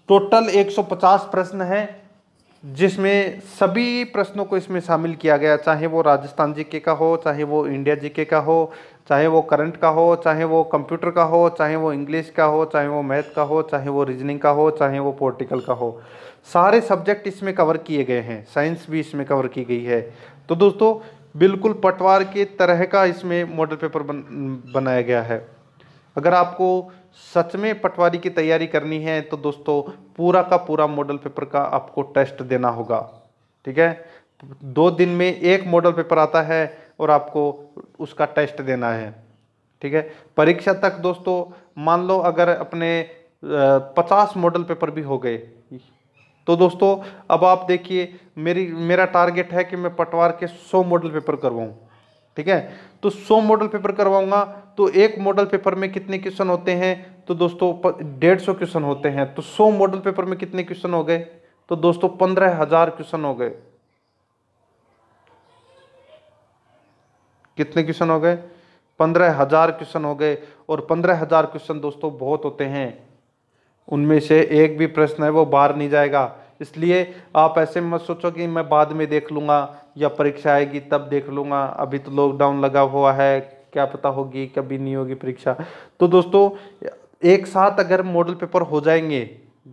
टोटल 150 प्रश्न हैं जिसमें सभी प्रश्नों को इसमें शामिल किया गया चाहे वो राजस्थान जीके का हो चाहे वो इंडिया जीके का हो चाहे वो करंट का हो चाहे वो कंप्यूटर का हो चाहे वो इंग्लिश का हो चाहे वो मैथ का हो चाहे वो रीजनिंग का हो चाहे वो पोलिटिकल का हो सारे सब्जेक्ट इसमें कवर किए गए हैं साइंस भी इसमें कवर की गई है तो दोस्तों बिल्कुल पटवार के तरह का इसमें मॉडल पेपर बन बनाया गया है अगर आपको सच में पटवारी की तैयारी करनी है तो दोस्तों पूरा का पूरा मॉडल पेपर का आपको टेस्ट देना होगा ठीक है दो दिन में एक मॉडल पेपर आता है और आपको उसका टेस्ट देना है ठीक है परीक्षा तक दोस्तों मान लो अगर अपने पचास मॉडल पेपर भी हो गए तो दोस्तों अब आप देखिए मेरी मेरा टारगेट है कि मैं पटवार के सौ मॉडल पेपर करवाऊँ ठीक है तो सौ मॉडल पेपर करवाऊँगा तो एक मॉडल पेपर में कितने क्वेश्चन होते हैं तो दोस्तों डेढ़ सौ क्वेश्चन होते हैं तो सौ मॉडल पेपर में कितने क्वेश्चन हो गए तो दोस्तों पंद्रह हजार क्वेश्चन हो गए कितने क्वेश्चन हो गए पंद्रह हजार क्वेश्चन हो गए और पंद्रह हजार क्वेश्चन दोस्तों बहुत होते हैं उनमें से एक भी प्रश्न है वो बाहर नहीं जाएगा इसलिए आप ऐसे मत सोचो कि मैं बाद में देख लूँगा या परीक्षा आएगी तब देख लूँगा अभी तो लॉकडाउन लगा हुआ है क्या पता होगी कभी नहीं होगी परीक्षा तो दोस्तों एक साथ अगर मॉडल पेपर हो जाएंगे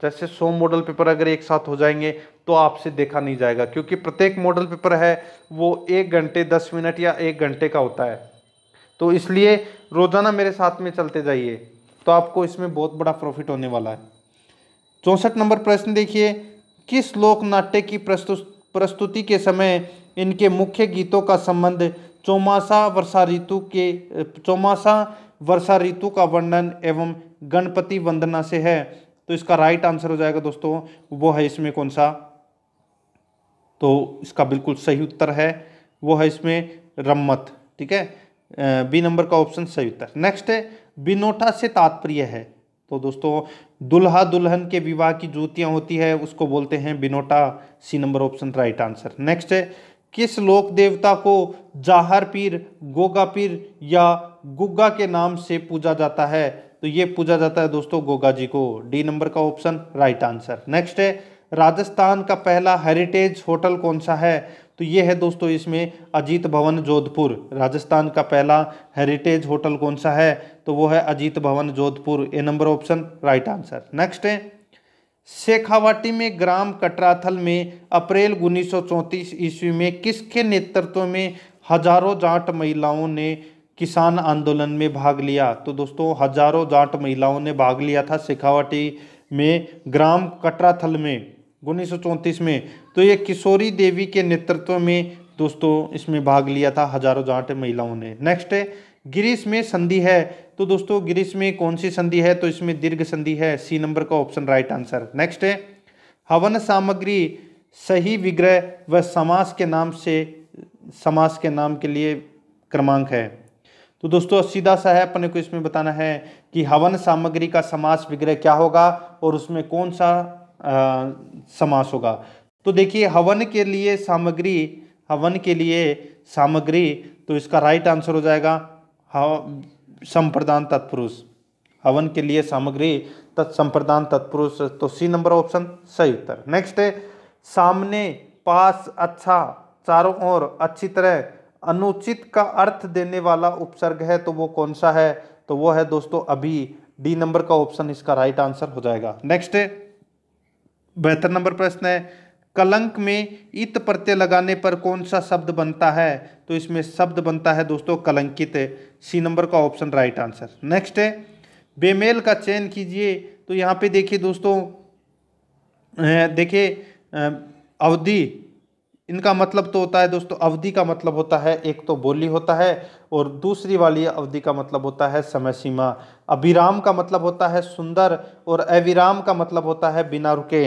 जैसे सौ मॉडल पेपर अगर एक साथ हो जाएंगे तो आपसे देखा नहीं जाएगा क्योंकि प्रत्येक मॉडल पेपर है वो एक घंटे दस मिनट या एक घंटे का होता है तो इसलिए रोज़ाना मेरे साथ में चलते जाइए तो आपको इसमें बहुत बड़ा प्रॉफिट होने वाला है चौंसठ नंबर प्रश्न देखिए किस लोक नाट्य की प्रस्तुति के समय इनके मुख्य गीतों का संबंध चौमासा वर्षा ऋतु के चौमासा वर्षा ऋतु का वर्णन एवं गणपति वंदना से है तो इसका राइट आंसर हो जाएगा दोस्तों वो है इसमें कौन सा तो इसका बिल्कुल सही उत्तर है वो है इसमें रम्मत ठीक है बी नंबर का ऑप्शन सही उत्तर नेक्स्ट है बिनोटा से तात्पर्य है तो दोस्तों दुल्हा दुल्हन के विवाह की जूतियाँ होती है उसको बोलते हैं बिनोटा C number option right answer next है किस लोक देवता को जाहर पीर गोगा पीर या गुग्गा के नाम से पूजा जाता है तो ये पूजा जाता है दोस्तों गोगा जी को डी नंबर का ऑप्शन राइट आंसर नेक्स्ट है राजस्थान का पहला हेरिटेज होटल कौन सा है तो ये है दोस्तों इसमें अजीत भवन जोधपुर राजस्थान का पहला हेरिटेज होटल कौन सा है तो वो है Ajit Bhawan Jodhpur A number option right answer next है शेखावाटी में ग्राम कटराथल में अप्रैल उन्नीस ईस्वी में किसके नेतृत्व में हजारों जाट महिलाओं ने किसान आंदोलन में भाग लिया तो दोस्तों हजारों जाट महिलाओं ने भाग लिया था शेखावाटी में ग्राम कटराथल में उन्नीस में तो ये किशोरी देवी के नेतृत्व में दोस्तों इसमें भाग लिया था हजारों जाट महिलाओं ने नेक्स्ट है गिरीश में संधि है तो दोस्तों गिरीश में कौन सी संधि है तो इसमें दीर्घ संधि है सी नंबर का ऑप्शन राइट आंसर नेक्स्ट है हवन सामग्री सही विग्रह व समास के नाम से समास के नाम के लिए क्रमांक है तो दोस्तों सीधा सा है अपने को इसमें बताना है कि हवन सामग्री का समास विग्रह क्या होगा और उसमें कौन सा आ, समास होगा तो देखिए हवन के लिए सामग्री हवन के लिए सामग्री तो इसका राइट आंसर हो जाएगा संप्रदान तत्पुरुष हवन के लिए सामग्री तत्संप्रदान तत्पुरुष तो सी नंबर ऑप्शन सही उत्तर नेक्स्ट है सामने पास अच्छा चारों ओर अच्छी तरह अनुचित का अर्थ देने वाला उपसर्ग है तो वो कौन सा है तो वो है दोस्तों अभी डी नंबर का ऑप्शन इसका राइट आंसर हो जाएगा नेक्स्ट है बेहतर नंबर प्रश्न है कलंक में इत प्रत्यय लगाने पर कौन सा शब्द बनता है तो इसमें शब्द बनता है दोस्तों कलंकित सी नंबर का ऑप्शन राइट आंसर नेक्स्ट है बेमेल का चयन कीजिए तो यहाँ पे देखिए दोस्तों देखिए अवधि इनका मतलब तो होता है दोस्तों अवधि का मतलब होता है एक तो बोली होता है और दूसरी वाली अवधि का मतलब होता है समय सीमा अभिराम का मतलब होता है सुंदर और अविराम का मतलब होता है बिना रुके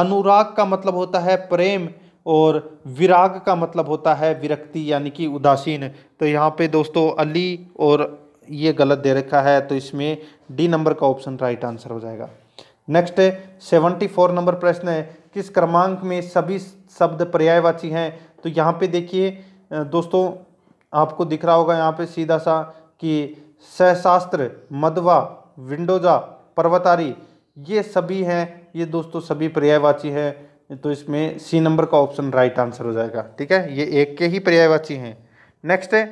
अनुराग का मतलब होता है प्रेम और विराग का मतलब होता है विरक्ति यानी कि उदासीन तो यहाँ पे दोस्तों अली और ये गलत दे रखा है तो इसमें डी नंबर का ऑप्शन राइट आंसर हो जाएगा नेक्स्ट है सेवेंटी फोर नंबर प्रश्न है किस क्रमांक में सभी शब्द पर्यायवाची हैं तो यहाँ पे देखिए दोस्तों आपको दिख रहा होगा यहाँ पे सीधा सा कि सहशास्त्र मदवा विंडोजा पर्वतारी ये सभी हैं ये दोस्तों सभी पर्यायवाची है तो इसमें सी नंबर का ऑप्शन राइट आंसर हो जाएगा ठीक है ये एक के ही पर्यायवाची हैं नेक्स्ट है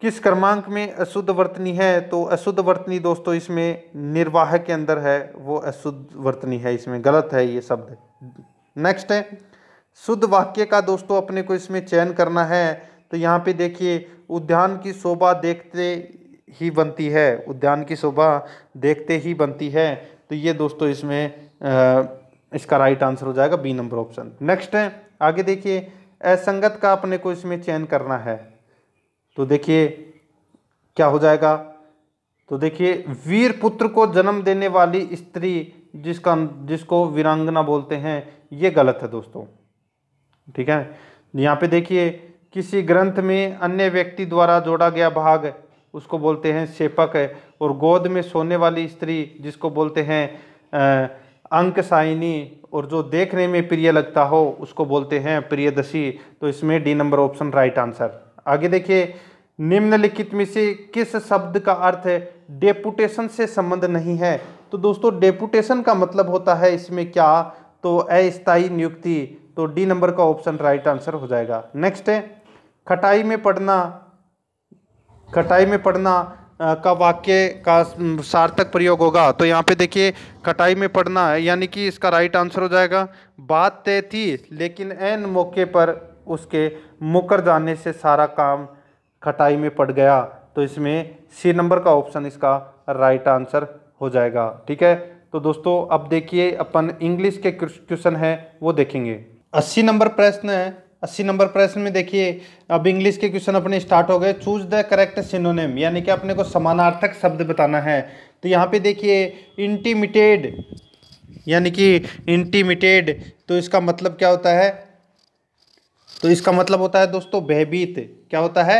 किस क्रमांक में अशुद्ध वर्तनी है तो अशुद्ध वर्तनी दोस्तों इसमें निर्वाह के अंदर है वो अशुद्ध वर्तनी है इसमें गलत है ये शब्द नेक्स्ट है शुद्ध वाक्य का दोस्तों अपने को इसमें चयन करना है तो यहाँ पे देखिए उद्यान की शोभा देखते ही बनती है उद्यान की शोभा देखते ही बनती है तो ये दोस्तों इसमें इसका राइट आंसर हो जाएगा बी नंबर ऑप्शन नेक्स्ट है आगे देखिए असंगत का अपने को इसमें चयन करना है तो देखिए क्या हो जाएगा तो देखिए वीर पुत्र को जन्म देने वाली स्त्री जिसका जिसको वीरांगना बोलते हैं ये गलत है दोस्तों ठीक है यहाँ पे देखिए किसी ग्रंथ में अन्य व्यक्ति द्वारा जोड़ा गया भाग उसको बोलते हैं सेपक है और गोद में सोने वाली स्त्री जिसको बोलते हैं अंक साइनी और जो देखने में प्रिय लगता हो उसको बोलते हैं प्रियदशी तो इसमें D number option right answer आगे देखिए निम्नलिखित में से किस शब्द का अर्थ है डेपुटेशन से संबंध नहीं है तो दोस्तों डेपुटेशन का मतलब होता है इसमें क्या तो अस्थायी नियुक्ति तो डी नंबर का ऑप्शन राइट आंसर हो जाएगा नेक्स्ट है खटाई में पढ़ना खटाई में पढ़ना का वाक्य का सार्थक प्रयोग होगा तो यहाँ पे देखिए कटाई में पड़ना है यानी कि इसका राइट आंसर हो जाएगा बात तय थी लेकिन एन मौके पर उसके मुकर जाने से सारा काम कटाई में पड़ गया तो इसमें सी नंबर का ऑप्शन इसका राइट आंसर हो जाएगा ठीक है तो दोस्तों अब देखिए अपन इंग्लिश के क्वेश्चन है वो देखेंगे अस्सी नंबर प्रश्न है अस्सी नंबर प्रश्न में देखिए अब इंग्लिश के क्वेश्चन अपने स्टार्ट हो गए चूज द करेक्ट सिनोनेम यानी कि अपने को समानार्थक शब्द बताना है तो यहाँ पे देखिए इंटीमिटेड यानी कि इंटीमिटेड तो इसका मतलब क्या होता है तो इसका मतलब होता है दोस्तों भयभीत क्या होता है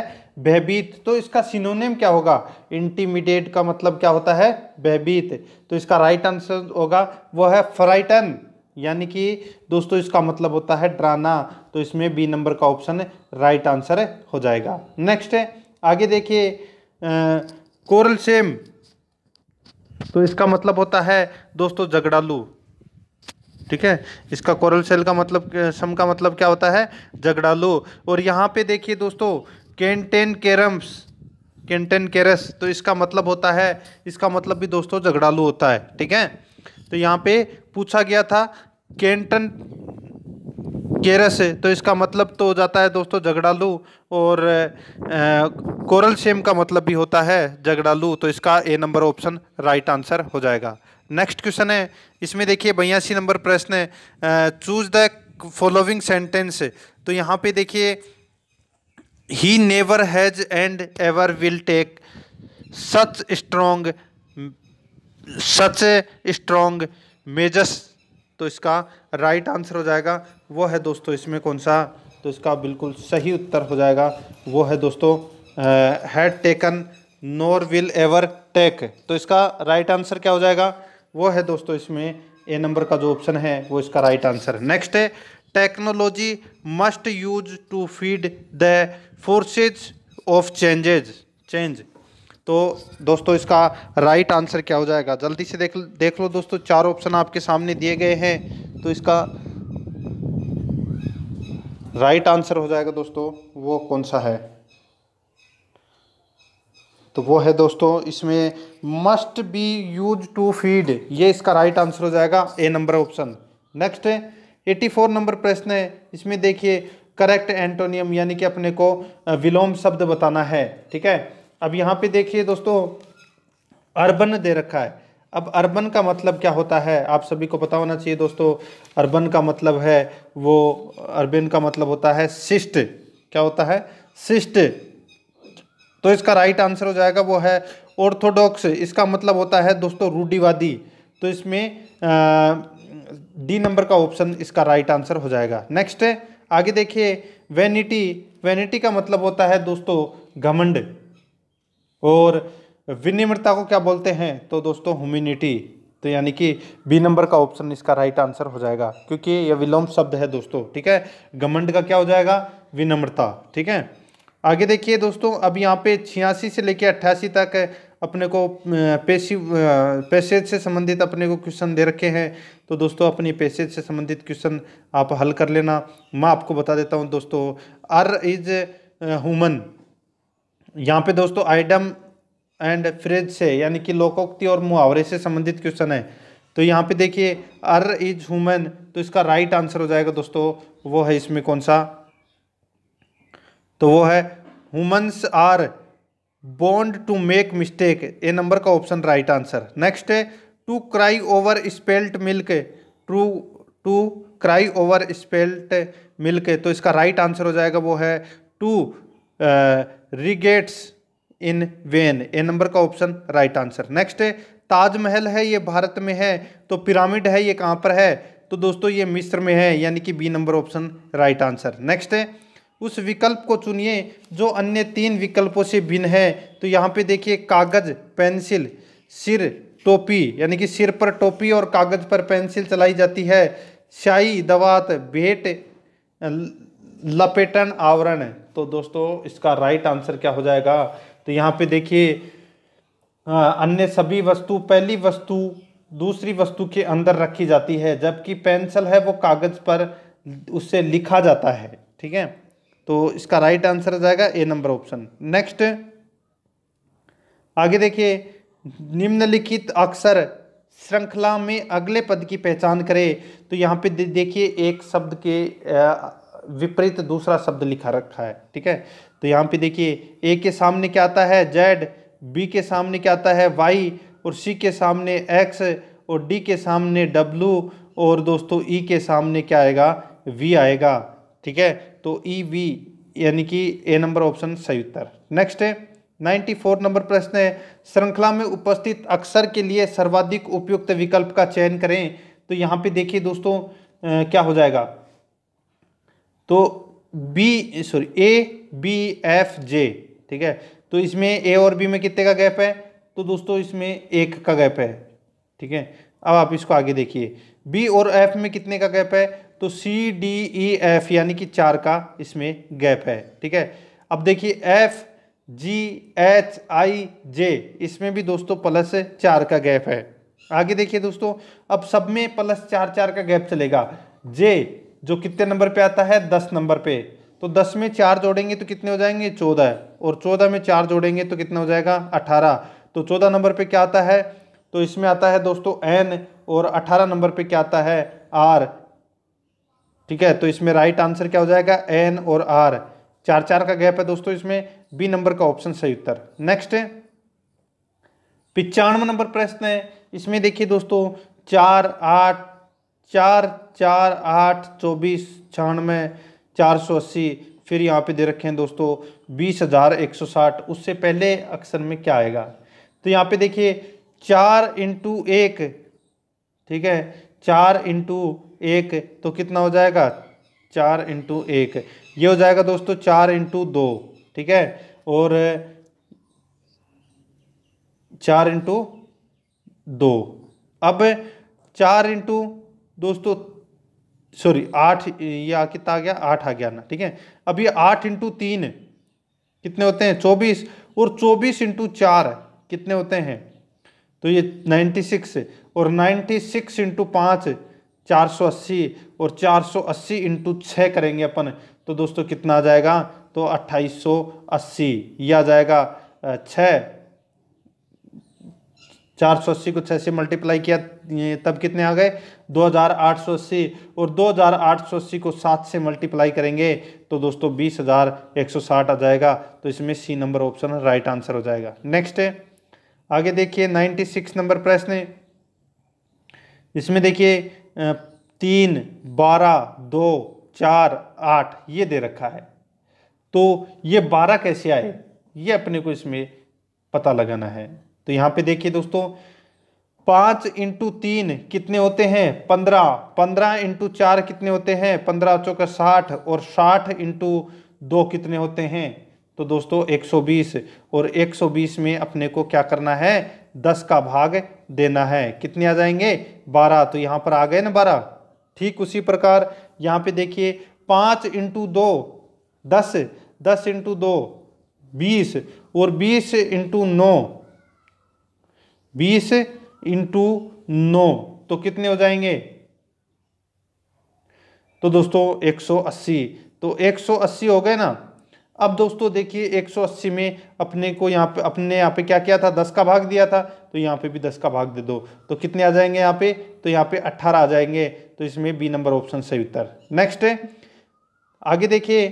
भयभीत तो इसका सिनोनेम क्या होगा इंटीमिडेट का मतलब क्या होता है भयभीत तो इसका राइट आंसर होगा वो है फ्राइटन यानी कि दोस्तों इसका मतलब होता है ड्राना तो इसमें बी नंबर का ऑप्शन राइट आंसर हो जाएगा नेक्स्ट है आगे देखिए कोरल सेम तो इसका मतलब होता है दोस्तों झगड़ालू ठीक है इसका कोरल सेल का मतलब सम का मतलब क्या होता है झगड़ालू और यहाँ पे देखिए दोस्तों केंटेन केरम्स केंटेन केरस तो इसका मतलब होता है इसका मतलब भी दोस्तों झगड़ालू होता है ठीक है तो यहाँ पे पूछा गया था केंटन केरस तो इसका मतलब तो हो जाता है दोस्तों झगड़ालू और कोरल सेम का मतलब भी होता है झगड़ालू तो इसका A number option right answer हो जाएगा नेक्स्ट क्वेश्चन है इसमें देखिए बयासी नंबर प्रश्न है चूज द फॉलोइंग सेंटेंस तो यहाँ पे देखिए ही never has and ever will take such strong such strong measures तो इसका राइट आंसर हो जाएगा वो है दोस्तों इसमें कौन सा तो इसका बिल्कुल सही उत्तर हो जाएगा वो है दोस्तों had taken nor will ever take तो इसका राइट आंसर क्या हो जाएगा वो है दोस्तों इसमें ए नंबर का जो ऑप्शन है वो इसका राइट आंसर है नेक्स्ट है technology must use to feed the forces of changes change तो दोस्तों इसका राइट आंसर क्या हो जाएगा जल्दी से देख देख लो दोस्तों चार ऑप्शन आपके सामने दिए गए हैं तो इसका राइट आंसर हो जाएगा दोस्तों वो कौन सा है तो वो है दोस्तों इसमें must be use to feed ये इसका राइट आंसर हो जाएगा ए नंबर ऑप्शन नेक्स्ट है एटी फोर नंबर प्रश्न है इसमें देखिए करेक्ट एंटोनियम यानी कि अपने को विलोम शब्द बताना है ठीक है अब यहाँ पे देखिए दोस्तों अर्बन दे रखा है अब अर्बन का मतलब क्या होता है आप सभी को पता होना चाहिए दोस्तों अर्बन का मतलब है वो अर्बन का मतलब होता है शिष्ट क्या होता है शिष्ट तो इसका राइट आंसर हो जाएगा वो है ऑर्थोडॉक्स इसका मतलब होता है दोस्तों रूढ़िवादी तो इसमें डी नंबर का ऑप्शन इसका राइट आंसर हो जाएगा नेक्स्ट आगे देखिए वेनिटी वेनिटी का मतलब होता है दोस्तों घमंड और विनिम्रता को क्या बोलते हैं तो दोस्तों ह्यूमिनिटी तो यानी कि बी नंबर का ऑप्शन इसका राइट आंसर हो जाएगा क्योंकि यह विलोम शब्द है दोस्तों ठीक है घमंड का क्या हो जाएगा विनम्रता ठीक है आगे देखिए दोस्तों अब यहाँ पे छियासी से लेकर अट्ठासी तक अपने को पेशी पैसेज से संबंधित अपने को क्वेश्चन दे रखे हैं तो दोस्तों अपनी पैसेज से संबंधित क्वेश्चन आप हल कर लेना मैं आपको बता देता हूँ दोस्तों आर इज ह्यूमन यहाँ पे दोस्तों आइडम एंड फ्रेज से यानी कि लोकोक्ति और मुहावरे से संबंधित क्वेश्चन है तो यहाँ पे देखिए अर इज ह्यूमन तो इसका राइट आंसर हो जाएगा दोस्तों वो है इसमें कौन सा तो वो है humans are bound to make mistake A number का ऑप्शन राइट आंसर नेक्स्ट है to cry over spelt milk true to cry over spelt milk तो इसका राइट आंसर हो जाएगा वो है to regrets in vain A number का option right answer next है ताजमहल है ये भारत में है तो पिरामिड है ये कहाँ पर है तो दोस्तों ये मिस्र में है यानी कि B number option right answer next है उस विकल्प को चुनिए जो अन्य तीन विकल्पों से भिन्न है तो यहाँ पे देखिए कागज़ पेंसिल सिर टोपी यानी कि सिर पर टोपी और कागज़ पर पेंसिल चलाई जाती है स्याही दवात भेंट लपेटन आवरण तो दोस्तों इसका राइट आंसर क्या हो जाएगा तो यहाँ पे देखिए अन्य सभी वस्तु पहली वस्तु दूसरी वस्तु के अंदर रखी जाती है जबकि पेंसिल है वो कागज़ पर उससे लिखा जाता है ठीक है तो इसका राइट आंसर आ जाएगा ए नंबर ऑप्शन नेक्स्ट आगे देखिए निम्नलिखित अक्षर श्रृंखला में अगले पद की पहचान करें तो यहाँ पे देखिए एक शब्द के विपरीत दूसरा शब्द लिखा रखा है ठीक है तो यहाँ पे देखिए ए के सामने क्या आता है जेड बी के सामने क्या आता है वाई और सी के सामने एक्स और डी के सामने डब्लू और दोस्तों ई e के सामने क्या आएगा वी आएगा ठीक है तो ई e, वी यानी कि ए नंबर ऑप्शन सही उत्तर नेक्स्ट है नाइन्टी फोर नंबर प्रश्न है श्रृंखला में उपस्थित अक्षर के लिए सर्वाधिक उपयुक्त विकल्प का चयन करें तो यहाँ पे देखिए दोस्तों आ, क्या हो जाएगा तो B sorry A B F J ठीक है तो इसमें ए और बी में कितने का गैप है तो दोस्तों इसमें एक का गैप है ठीक है अब आप इसको आगे देखिए बी और एफ में कितने का गैप है तो सी डी ई एफ यानी कि चार का इसमें गैप है ठीक है अब देखिए एफ जी एच आई जे इसमें भी दोस्तों प्लस चार का गैप है आगे देखिए दोस्तों अब सब में प्लस चार चार का गैप चलेगा जे जो कितने नंबर पे आता है दस नंबर पे तो दस में चार जोड़ेंगे तो कितने हो जाएंगे चौदह और चौदह में चार जोड़ेंगे तो कितना हो जाएगा अठारह तो चौदह नंबर पे क्या आता है तो इसमें आता है दोस्तों एन और अठारह नंबर पे क्या आता है आर ठीक है तो इसमें राइट आंसर क्या हो जाएगा एन और आर चार चार का गैप है दोस्तों इसमें बी नंबर का ऑप्शन सही उत्तर नेक्स्ट पिचानवे नंबर प्रश्न है इसमें देखिए दोस्तों चार आठ चार चार आठ चौबीस छियानवे चार सौ अस्सी फिर यहाँ पे दे रखे हैं दोस्तों बीस हज़ार एक सौ साठ उससे पहले अक्सर में क्या आएगा तो यहाँ पे देखिए चार इंटू एक ठीक है चार इंटू एक तो कितना हो जाएगा चार इंटू एक ये हो जाएगा दोस्तों चार इंटू दो ठीक है और चार इंटू दो अब चार इंटू दोस्तों सॉरी आठ ये कितना आ गया आठ आ गया ना ठीक है अब ये आठ इंटू तीन कितने होते हैं चौबीस और चौबीस इंटू चार कितने होते हैं तो ये नाइन्टी सिक्स और नाइन्टी सिक्स इंटू पाँच चार सौ अस्सी और चार सौ अस्सी इंटू छः करेंगे अपन तो दोस्तों कितना आ जाएगा तो अट्ठाईस सौ अस्सी यह आ जाएगा छः चार सौ अस्सी को छः से मल्टीप्लाई किया तब कितने आ गए 2880 और 2880 को सात से मल्टीप्लाई करेंगे तो दोस्तों बीस आ जाएगा तो इसमें C number option right answer हो जाएगा नेक्स्ट है आगे देखिए 96 नंबर प्रश्न इसमें देखिए तीन बारह दो चार आठ ये दे रखा है तो ये बारह कैसे आए ये अपने को इसमें पता लगाना है तो यहाँ पे देखिए दोस्तों पाँच इंटू तीन कितने होते हैं पंद्रह पंद्रह इंटू चार कितने होते हैं पंद्रह चौका साठ और साठ इंटू दो कितने होते हैं तो दोस्तों एक सौ बीस और एक सौ बीस में अपने को क्या करना है दस का भाग देना है कितने आ जाएंगे बारह तो यहाँ पर आ गए ना बारह ठीक उसी प्रकार यहाँ पे देखिए पाँच इंटू दो दस दस इंटू दो बीस और बीस इंटू नौ बीस इंटू नो तो कितने हो जाएंगे तो दोस्तों 180 तो 180 हो गए ना अब दोस्तों देखिए 180 में अपने को यहाँ पे अपने यहाँ पे क्या किया था 10 का भाग दिया था तो यहाँ पे भी 10 का भाग दे दो तो कितने आ जाएंगे यहाँ पे तो यहाँ पे 18 आ जाएंगे तो इसमें बी नंबर ऑप्शन सही उत्तर नेक्स्ट है आगे देखिए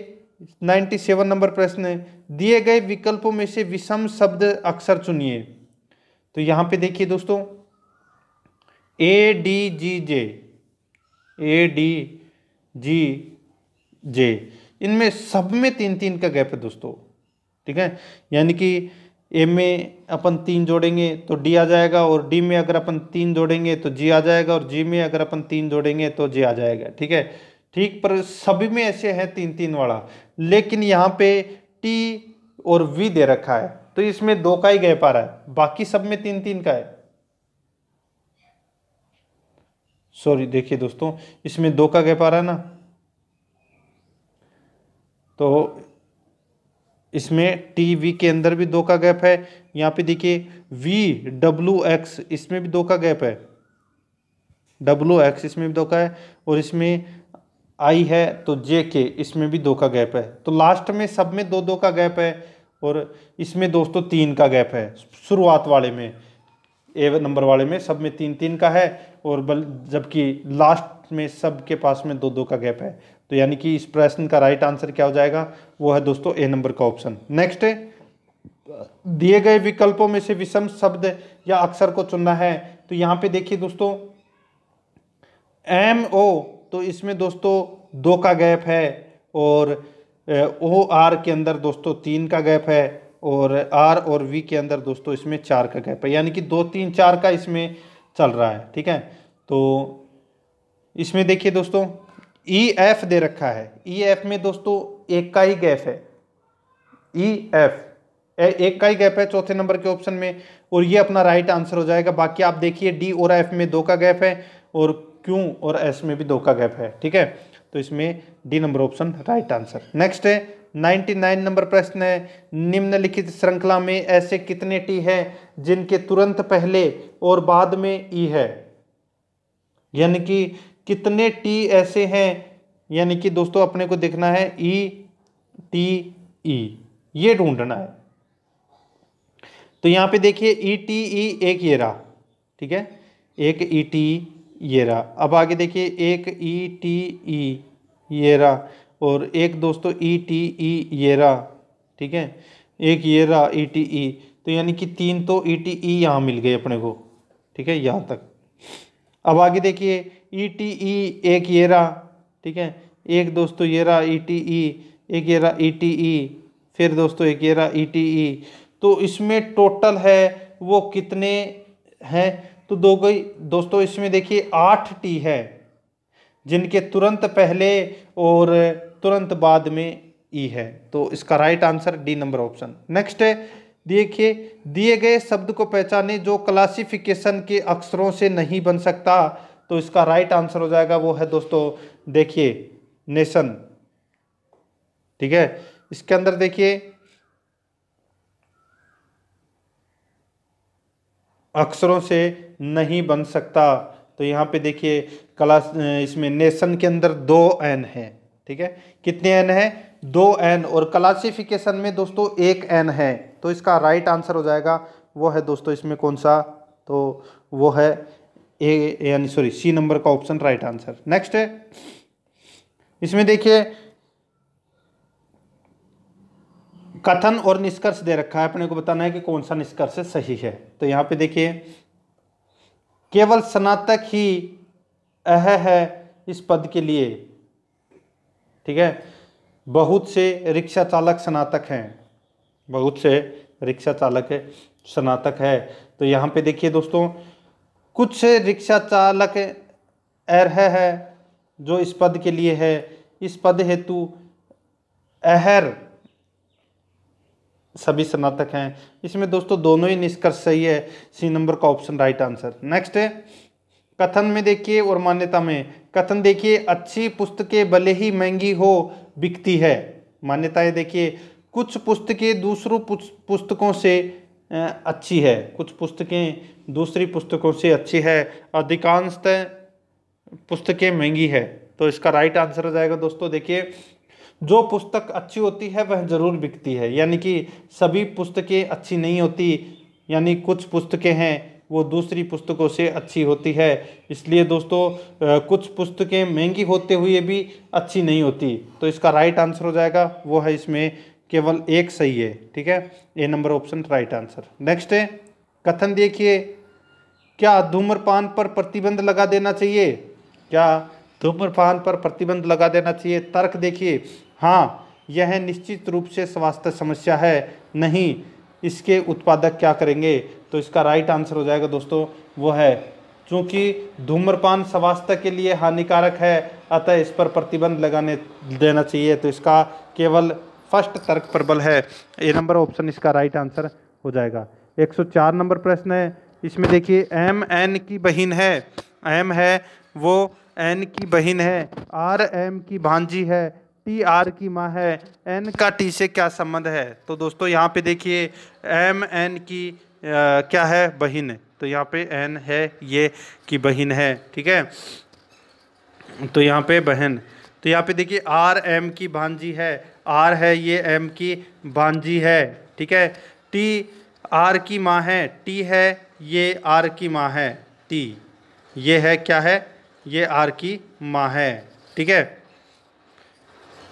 97 नंबर प्रश्न है दिए गए विकल्पों में से विषम शब्द अक्सर चुनिए तो यहाँ पे देखिए दोस्तों A D G J A D G जे इनमें सब में तीन तीन का गैप है दोस्तों ठीक है यानी कि ए में अपन तीन जोड़ेंगे तो डी आ जाएगा और डी में अगर अपन तीन जोड़ेंगे तो जी आ जाएगा और जी में अगर अपन तीन जोड़ेंगे तो जे आ जाएगा ठीक है ठीक पर सभी में ऐसे है तीन तीन वाला लेकिन यहाँ पे टी और वी दे रखा है तो इसमें दो का ही गैप आ रहा है बाकी सब में तीन तीन का है सॉरी देखिए दोस्तों इसमें दो का गैप आ रहा है ना तो इसमें टी वी के अंदर भी दो का गैप है यहाँ पे देखिए वी डब्लू एक्स इसमें भी दो का गैप है डब्लू एक्स इसमें भी दो का है और इसमें आई है तो जे के इसमें भी दो का गैप है तो लास्ट में सब में दो दो का गैप है और इसमें दोस्तों तीन का गैप है शुरुआत वाले में ए नंबर वाले में सब में तीन तीन का है और बल जबकि लास्ट में सब के पास में दो दो का गैप है तो यानी कि इस प्रश्न का राइट आंसर क्या हो जाएगा वो है दोस्तों ए नंबर का ऑप्शन नेक्स्ट है दिए गए विकल्पों में से विषम शब्द या अक्षर को चुनना है तो यहाँ पे देखिए दोस्तों एम ओ तो इसमें दोस्तों दो का गैप है और ओ आर के अंदर दोस्तों तीन का गैप है और आर और वी के अंदर दोस्तों इसमें चार का गैप है यानी कि दो तीन चार का इसमें चल रहा है ठीक है तो इसमें देखिए दोस्तों ई e एफ दे रखा है ई e एफ में दोस्तों एक का ही गैप है ई e एफ एक का ही गैप है चौथे नंबर के ऑप्शन में और ये अपना राइट आंसर हो जाएगा बाकी आप देखिए डी और एफ में दो का गैप है और क्यू और एस में भी दो का गैप है ठीक है तो इसमें D number option right answer next है 99 नंबर प्रश्न है निम्नलिखित श्रृंखला में ऐसे कितने टी हैं जिनके तुरंत पहले और बाद में ई है यानी कि कितने टी ऐसे हैं यानी कि दोस्तों अपने को देखना है ई टी ई ये ढूंढना है तो यहाँ पे देखिए ई टी ई एक ये रहा ठीक है एक ई टी ये रहा अब आगे देखिए एक ई टी ई ये रहा और एक दोस्तों ई टी ई येरा ठीक है एक येरा ई टी ई तो यानी कि तीन तो ई टी ई यहाँ मिल गए अपने को ठीक है यहाँ तक अब आगे देखिए ई टी ई एक येरा ठीक है एक दोस्तों येरा ई टी ई एक येरा ई टी ई फिर दोस्तों एक येरा ई टी ई तो इसमें टोटल है वो कितने हैं तो दो गई दोस्तों इसमें देखिए आठ टी है जिनके तुरंत पहले और तुरंत बाद में ई है तो इसका right answer D number option next है देखिए दिए गए शब्द को पहचाने जो क्लासिफिकेशन के अक्षरों से नहीं बन सकता तो इसका राइट आंसर हो जाएगा वो है दोस्तों देखिए नेशन ठीक है इसके अंदर देखिए अक्षरों से नहीं बन सकता तो यहाँ पे देखिए क्लास इसमें नेशन के अंदर दो एन है ठीक है कितने एन है दो एन और क्लासिफिकेशन में दोस्तों एक एन है तो इसका राइट आंसर हो जाएगा वो है दोस्तों इसमें कौन सा तो वो है ए यानी सॉरी सी नंबर का ऑप्शन राइट आंसर नेक्स्ट है इसमें देखिए कथन और निष्कर्ष दे रखा है अपने को बताना है कि कौन सा निष्कर्ष सही है तो यहां पे देखिए केवल स्नातक ही अह है इस पद के लिए ठीक है बहुत से रिक्शा चालक स्नातक हैं बहुत से रिक्शा चालक स्नातक है तो यहाँ पे देखिए दोस्तों कुछ रिक्शा चालक अर्ह है जो इस पद के लिए है इस पद हेतु अहर सभी स्नातक हैं इसमें दोस्तों दोनों ही निष्कर्ष सही है सी नंबर का ऑप्शन राइट आंसर नेक्स्ट है कथन में देखिए और मान्यता में कथन देखिए अच्छी पुस्तकें भले ही महंगी हो बिकती है मान्यताएं देखिए कुछ पुस्तकें दूसरों पुस्तकों से अच्छी है कुछ पुस्तकें दूसरी पुस्तकों से अच्छी है अधिकांशतः पुस्तकें महंगी है तो इसका राइट आंसर हो जाएगा दोस्तों देखिए जो पुस्तक अच्छी होती है वह ज़रूर बिकती है यानी कि सभी पुस्तकें अच्छी नहीं होती यानी कुछ पुस्तकें हैं वो दूसरी पुस्तकों से अच्छी होती है इसलिए दोस्तों कुछ पुस्तकें महंगी होते हुए भी अच्छी नहीं होती तो इसका राइट आंसर हो जाएगा वो है इसमें केवल एक सही है ठीक है A number option right answer next है कथन देखिए क्या धूम्रपान पर प्रतिबंध लगा देना चाहिए क्या धूम्रपान पर प्रतिबंध लगा देना चाहिए तर्क देखिए हाँ यह निश्चित रूप से स्वास्थ्य समस्या है नहीं इसके उत्पादक क्या करेंगे तो इसका राइट आंसर हो जाएगा दोस्तों वो है चूँकि धूम्रपान स्वास्थ्य के लिए हानिकारक है अतः इस पर प्रतिबंध लगाने देना चाहिए तो इसका केवल फर्स्ट तर्क प्रबल है ए नंबर ऑप्शन इसका राइट आंसर हो जाएगा 104 नंबर प्रश्न है इसमें देखिए एम एन की बहन है एम है वो एन की बहन है आर एम की भांजी है टी आर की माँ है एन का टी से क्या संबंध है तो दोस्तों यहाँ पे देखिए एम एन की आ, क्या है बहन तो यहाँ पे एन है ये की बहन है ठीक है तो यहाँ पे बहन तो यहाँ पे देखिए आर एम की भांजी है आर है ये एम की भांजी है ठीक है टी आर की माँ है टी है ये आर की माँ है टी ये है क्या है ये आर की माँ है ठीक है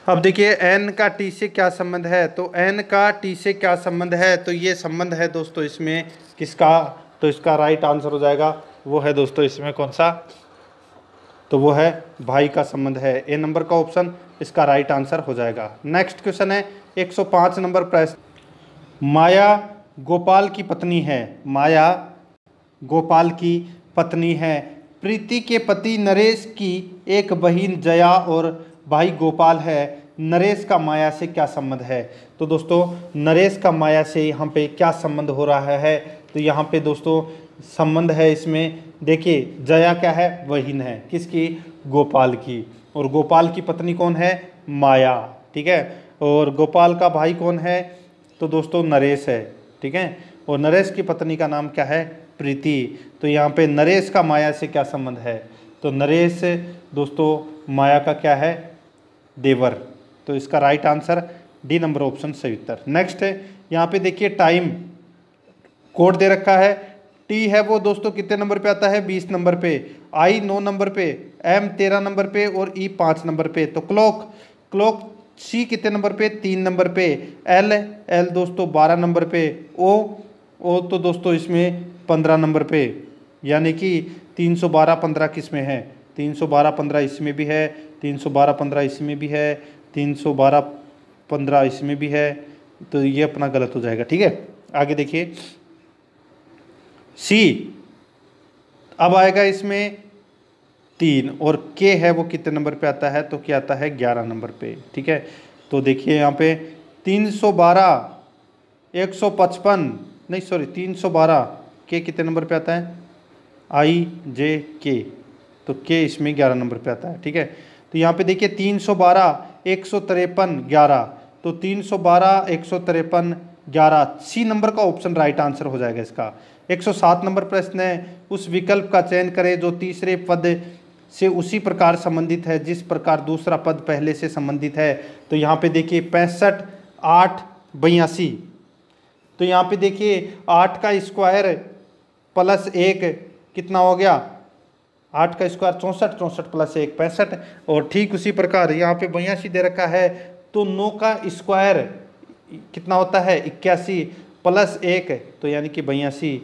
अब देखिए एन का टी से क्या संबंध है तो एन का टी से क्या संबंध है तो ये संबंध है दोस्तों इसमें किसका तो इसका राइट आंसर हो जाएगा वो है दोस्तों इसमें कौन सा तो वो है भाई का संबंध है ए नंबर का ऑप्शन इसका राइट आंसर हो जाएगा नेक्स्ट क्वेश्चन है 105 नंबर प्रश्न माया गोपाल की पत्नी है माया गोपाल की पत्नी है प्रीति के पति नरेश की एक बहन जया और भाई गोपाल है नरेश का माया से क्या संबंध है तो दोस्तों नरेश का माया से यहाँ पे क्या संबंध हो रहा है तो यहाँ पे दोस्तों संबंध है इसमें देखिए जया क्या है वहीन है किसकी गोपाल की और गोपाल की पत्नी कौन है माया ठीक है और गोपाल का भाई कौन है तो दोस्तों नरेश है ठीक है और नरेश की पत्नी का नाम क्या है प्रीति तो यहाँ पे नरेश का माया से क्या संबंध है तो नरेश दोस्तों माया का क्या है देवर तो इसका right answer D number option सही उत्तर नेक्स्ट है यहाँ पे देखिए टाइम कोड दे रखा है टी है वो दोस्तों कितने नंबर पे आता है बीस नंबर पे आई नौ नंबर पे एम तेरह नंबर पे और ई e पाँच नंबर पे तो क्लॉक क्लॉक सी कितने नंबर पे तीन नंबर पे एल एल दोस्तों बारह नंबर पे ओ ओ तो दोस्तों इसमें पंद्रह नंबर पे यानी कि तीन सौ बारह पंद्रह किस में है तीन सौ बारह पंद्रह इसमें भी है तीन सौ बारह पंद्रह इसमें भी है तीन सौ बारह पंद्रह इसमें भी है तो ये अपना गलत हो जाएगा ठीक है आगे देखिए सी अब आएगा इसमें तीन और के है वो कितने नंबर पे आता है तो क्या आता है ग्यारह नंबर पे ठीक है तो देखिए यहाँ पे तीन सौ बारह एक सौ पचपन नहीं सॉरी तीन सौ बारह के कितने नंबर पे आता है आई जे के तो के इसमें ग्यारह नंबर पे आता है ठीक है तो यहाँ पे देखिए तीन सौ बारह एक सौ तिरपन ग्यारह तो तीन सौ बारह एक सौ तिरपन ग्यारह सी नंबर का ऑप्शन राइट आंसर हो जाएगा इसका 107 नंबर प्रश्न है उस विकल्प का चयन करें जो तीसरे पद से उसी प्रकार संबंधित है जिस प्रकार दूसरा पद पहले से संबंधित है तो यहाँ पे देखिए पैंसठ आठ बयासी तो यहाँ पे देखिए आठ का स्क्वायर प्लस एक कितना हो गया आठ का स्क्वायर चौंसठ चौंसठ प्लस एक पैंसठ और ठीक उसी प्रकार यहाँ पे बयासी दे रखा है तो नौ का स्क्वायर कितना होता है इक्यासी प्लस एक तो यानी कि बयासी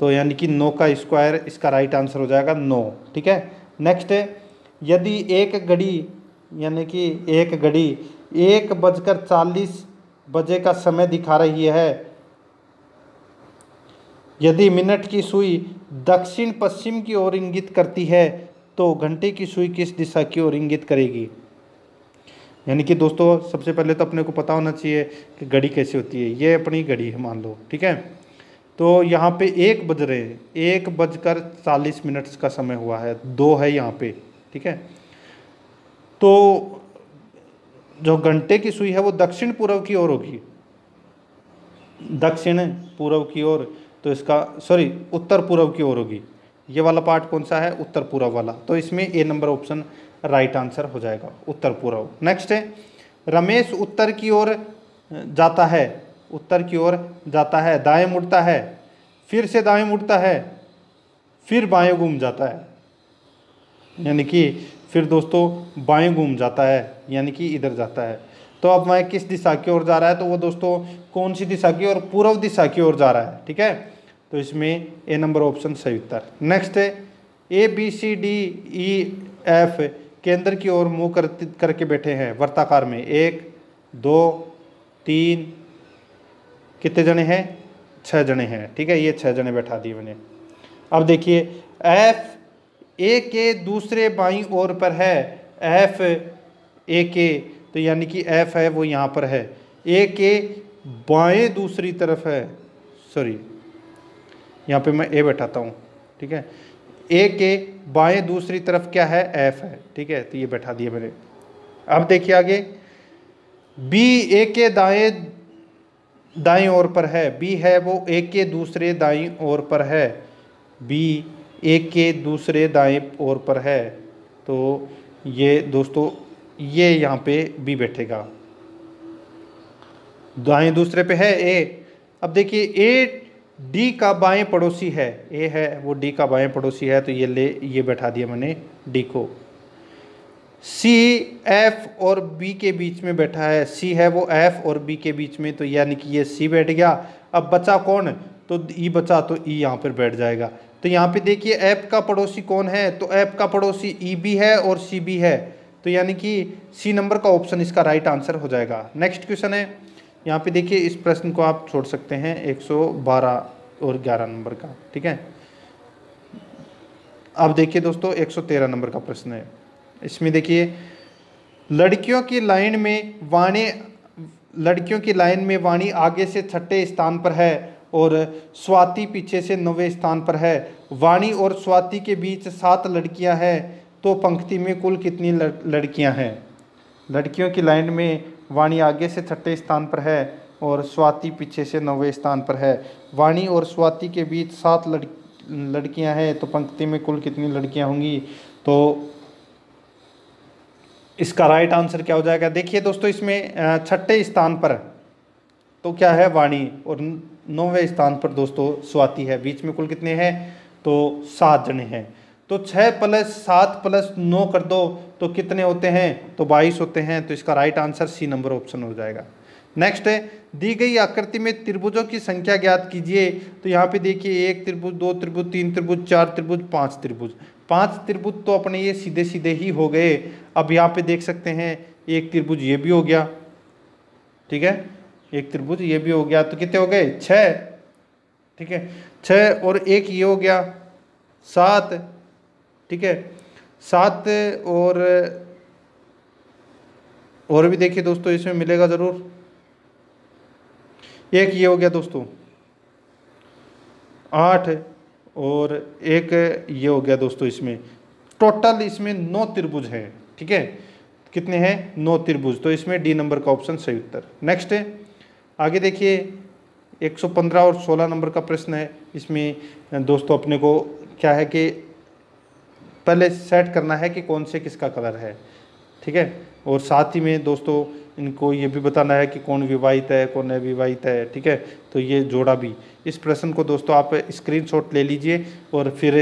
तो यानी कि नौ का स्क्वायर इसका राइट आंसर हो जाएगा नौ ठीक है नेक्स्ट यदि एक घड़ी यानी कि एक घड़ी एक बजकर चालीस बजे का समय दिखा रही है यदि मिनट की सुई दक्षिण पश्चिम की ओर इंगित करती है तो घंटे की सुई किस दिशा की ओर इंगित करेगी यानी कि दोस्तों सबसे पहले तो अपने को पता होना चाहिए कि घड़ी कैसी होती है ये अपनी घड़ी है मान लो ठीक है तो यहाँ पे एक बज रहे हैं एक बजकर चालीस मिनट का समय हुआ है दो है यहाँ पे ठीक है तो जो घंटे की सुई है वो दक्षिण पूर्व की ओर होगी दक्षिण पूर्व की ओर तो इसका सॉरी उत्तर पूर्व की ओर होगी ये वाला पार्ट कौन सा है उत्तर पूर्व वाला तो इसमें A number option right answer हो जाएगा उत्तर पूर्व नेक्स्ट है रमेश उत्तर की ओर जाता है उत्तर की ओर जाता है दाएं मुड़ता है फिर से दाएं मुड़ता है फिर बाएं घूम जाता है यानी कि फिर दोस्तों बाएं घूम जाता है यानी कि इधर जाता है तो अब मैं किस दिशा की ओर जा रहा है तो वो दोस्तों कौन सी दिशा की ओर पूर्व दिशा की ओर जा रहा है ठीक है तो इसमें ए नंबर ऑप्शन सही उत्तर नेक्स्ट है A B C D E e, F केंद्र की ओर मुंह कर करके बैठे हैं वर्ताकार में एक दो तीन कितने जने हैं छः जने हैं ठीक है ये छः जने बैठा दिए मैंने अब देखिए एफ ए के दूसरे बाई ओर पर है एफ ए के तो यानी कि एफ है वो यहाँ पर है ए के बाएं दूसरी तरफ है सॉरी यहाँ पे मैं ए बैठाता हूँ ठीक है ए के बाएं दूसरी तरफ क्या है एफ है ठीक है तो ये बैठा दिए मैंने अब देखिए आगे बी ए के दाएं दाएं ओर पर है बी है वो ए के दूसरे दाएं ओर पर है बी ए के दूसरे दाएं ओर पर है तो ये दोस्तों ये यहाँ पे बी बैठेगा दाएं दूसरे पे है ए अब देखिए ए डी का बाएं पड़ोसी है ए है वो डी का बाएं पड़ोसी है तो ये ले ये बैठा दिया मैंने डी को सी एफ और बी के बीच में बैठा है सी है वो एफ और बी के बीच में तो यानी कि ये सी बैठ गया अब बचा कौन तो ई e बचा तो ई e यहाँ पर बैठ जाएगा तो यहाँ पे देखिए ऐप का पड़ोसी कौन है तो ऐप का पड़ोसी ई e बी है और सी बी है तो यानी कि सी नंबर का ऑप्शन इसका राइट आंसर हो जाएगा नेक्स्ट क्वेश्चन है यहाँ पे देखिए इस प्रश्न को आप छोड़ सकते हैं 112 और 11 नंबर का ठीक है अब देखिए दोस्तों 113 नंबर का प्रश्न है इसमें देखिए लड़कियों की लाइन में वाणी लड़कियों की लाइन में वाणी आगे से छठे स्थान पर है और स्वाति पीछे से नवे स्थान पर है वाणी और स्वाति के बीच सात लड़कियां हैं तो पंक्ति में कुल कितनी लड़कियां हैं लड़कियों की लाइन में वाणी आगे से छठे स्थान पर है और स्वाति पीछे से नौवे स्थान पर है वाणी और स्वाति के बीच सात लड़ लड़कियां हैं तो पंक्ति में कुल कितनी लड़कियां होंगी तो इसका राइट आंसर क्या हो जाएगा देखिए दोस्तों इसमें छठे स्थान पर तो क्या है वाणी और नौवे स्थान पर दोस्तों स्वाति है बीच में कुल कितने हैं तो सात जने हैं तो छः प्लस सात प्लस नौ कर दो तो कितने होते हैं तो बाईस होते हैं तो इसका right answer C number option हो जाएगा नेक्स्ट है दी गई आकृति में त्रिभुजों की संख्या ज्ञात कीजिए तो यहाँ पे देखिए एक त्रिभुज दो त्रिभुज तीन त्रिभुज चार त्रिभुज पांच त्रिभुज पांच त्रिभुज तो अपने ये सीधे सीधे ही हो गए अब यहाँ पे देख सकते हैं एक त्रिभुज ये भी हो गया ठीक है एक त्रिभुज ये भी हो गया तो कितने हो गए छ ठीक है छ और एक ये हो गया सात ठीक है सात और और भी देखिए दोस्तों इसमें मिलेगा ज़रूर एक ये हो गया दोस्तों आठ और एक ये हो गया दोस्तों इसमें टोटल इसमें नौ त्रिभुज हैं ठीक है कितने हैं नौ त्रिभुज तो इसमें डी नंबर का ऑप्शन सही उत्तर नेक्स्ट है आगे देखिए 115 और 16 नंबर का प्रश्न है इसमें दोस्तों अपने को क्या है कि पहले सेट करना है कि कौन से किसका कलर है ठीक है और साथ ही में दोस्तों इनको ये भी बताना है कि कौन विवाहित है कौन अविवाहित है ठीक है तो ये जोड़ा भी इस प्रश्न को दोस्तों आप स्क्रीनशॉट ले लीजिए और फिर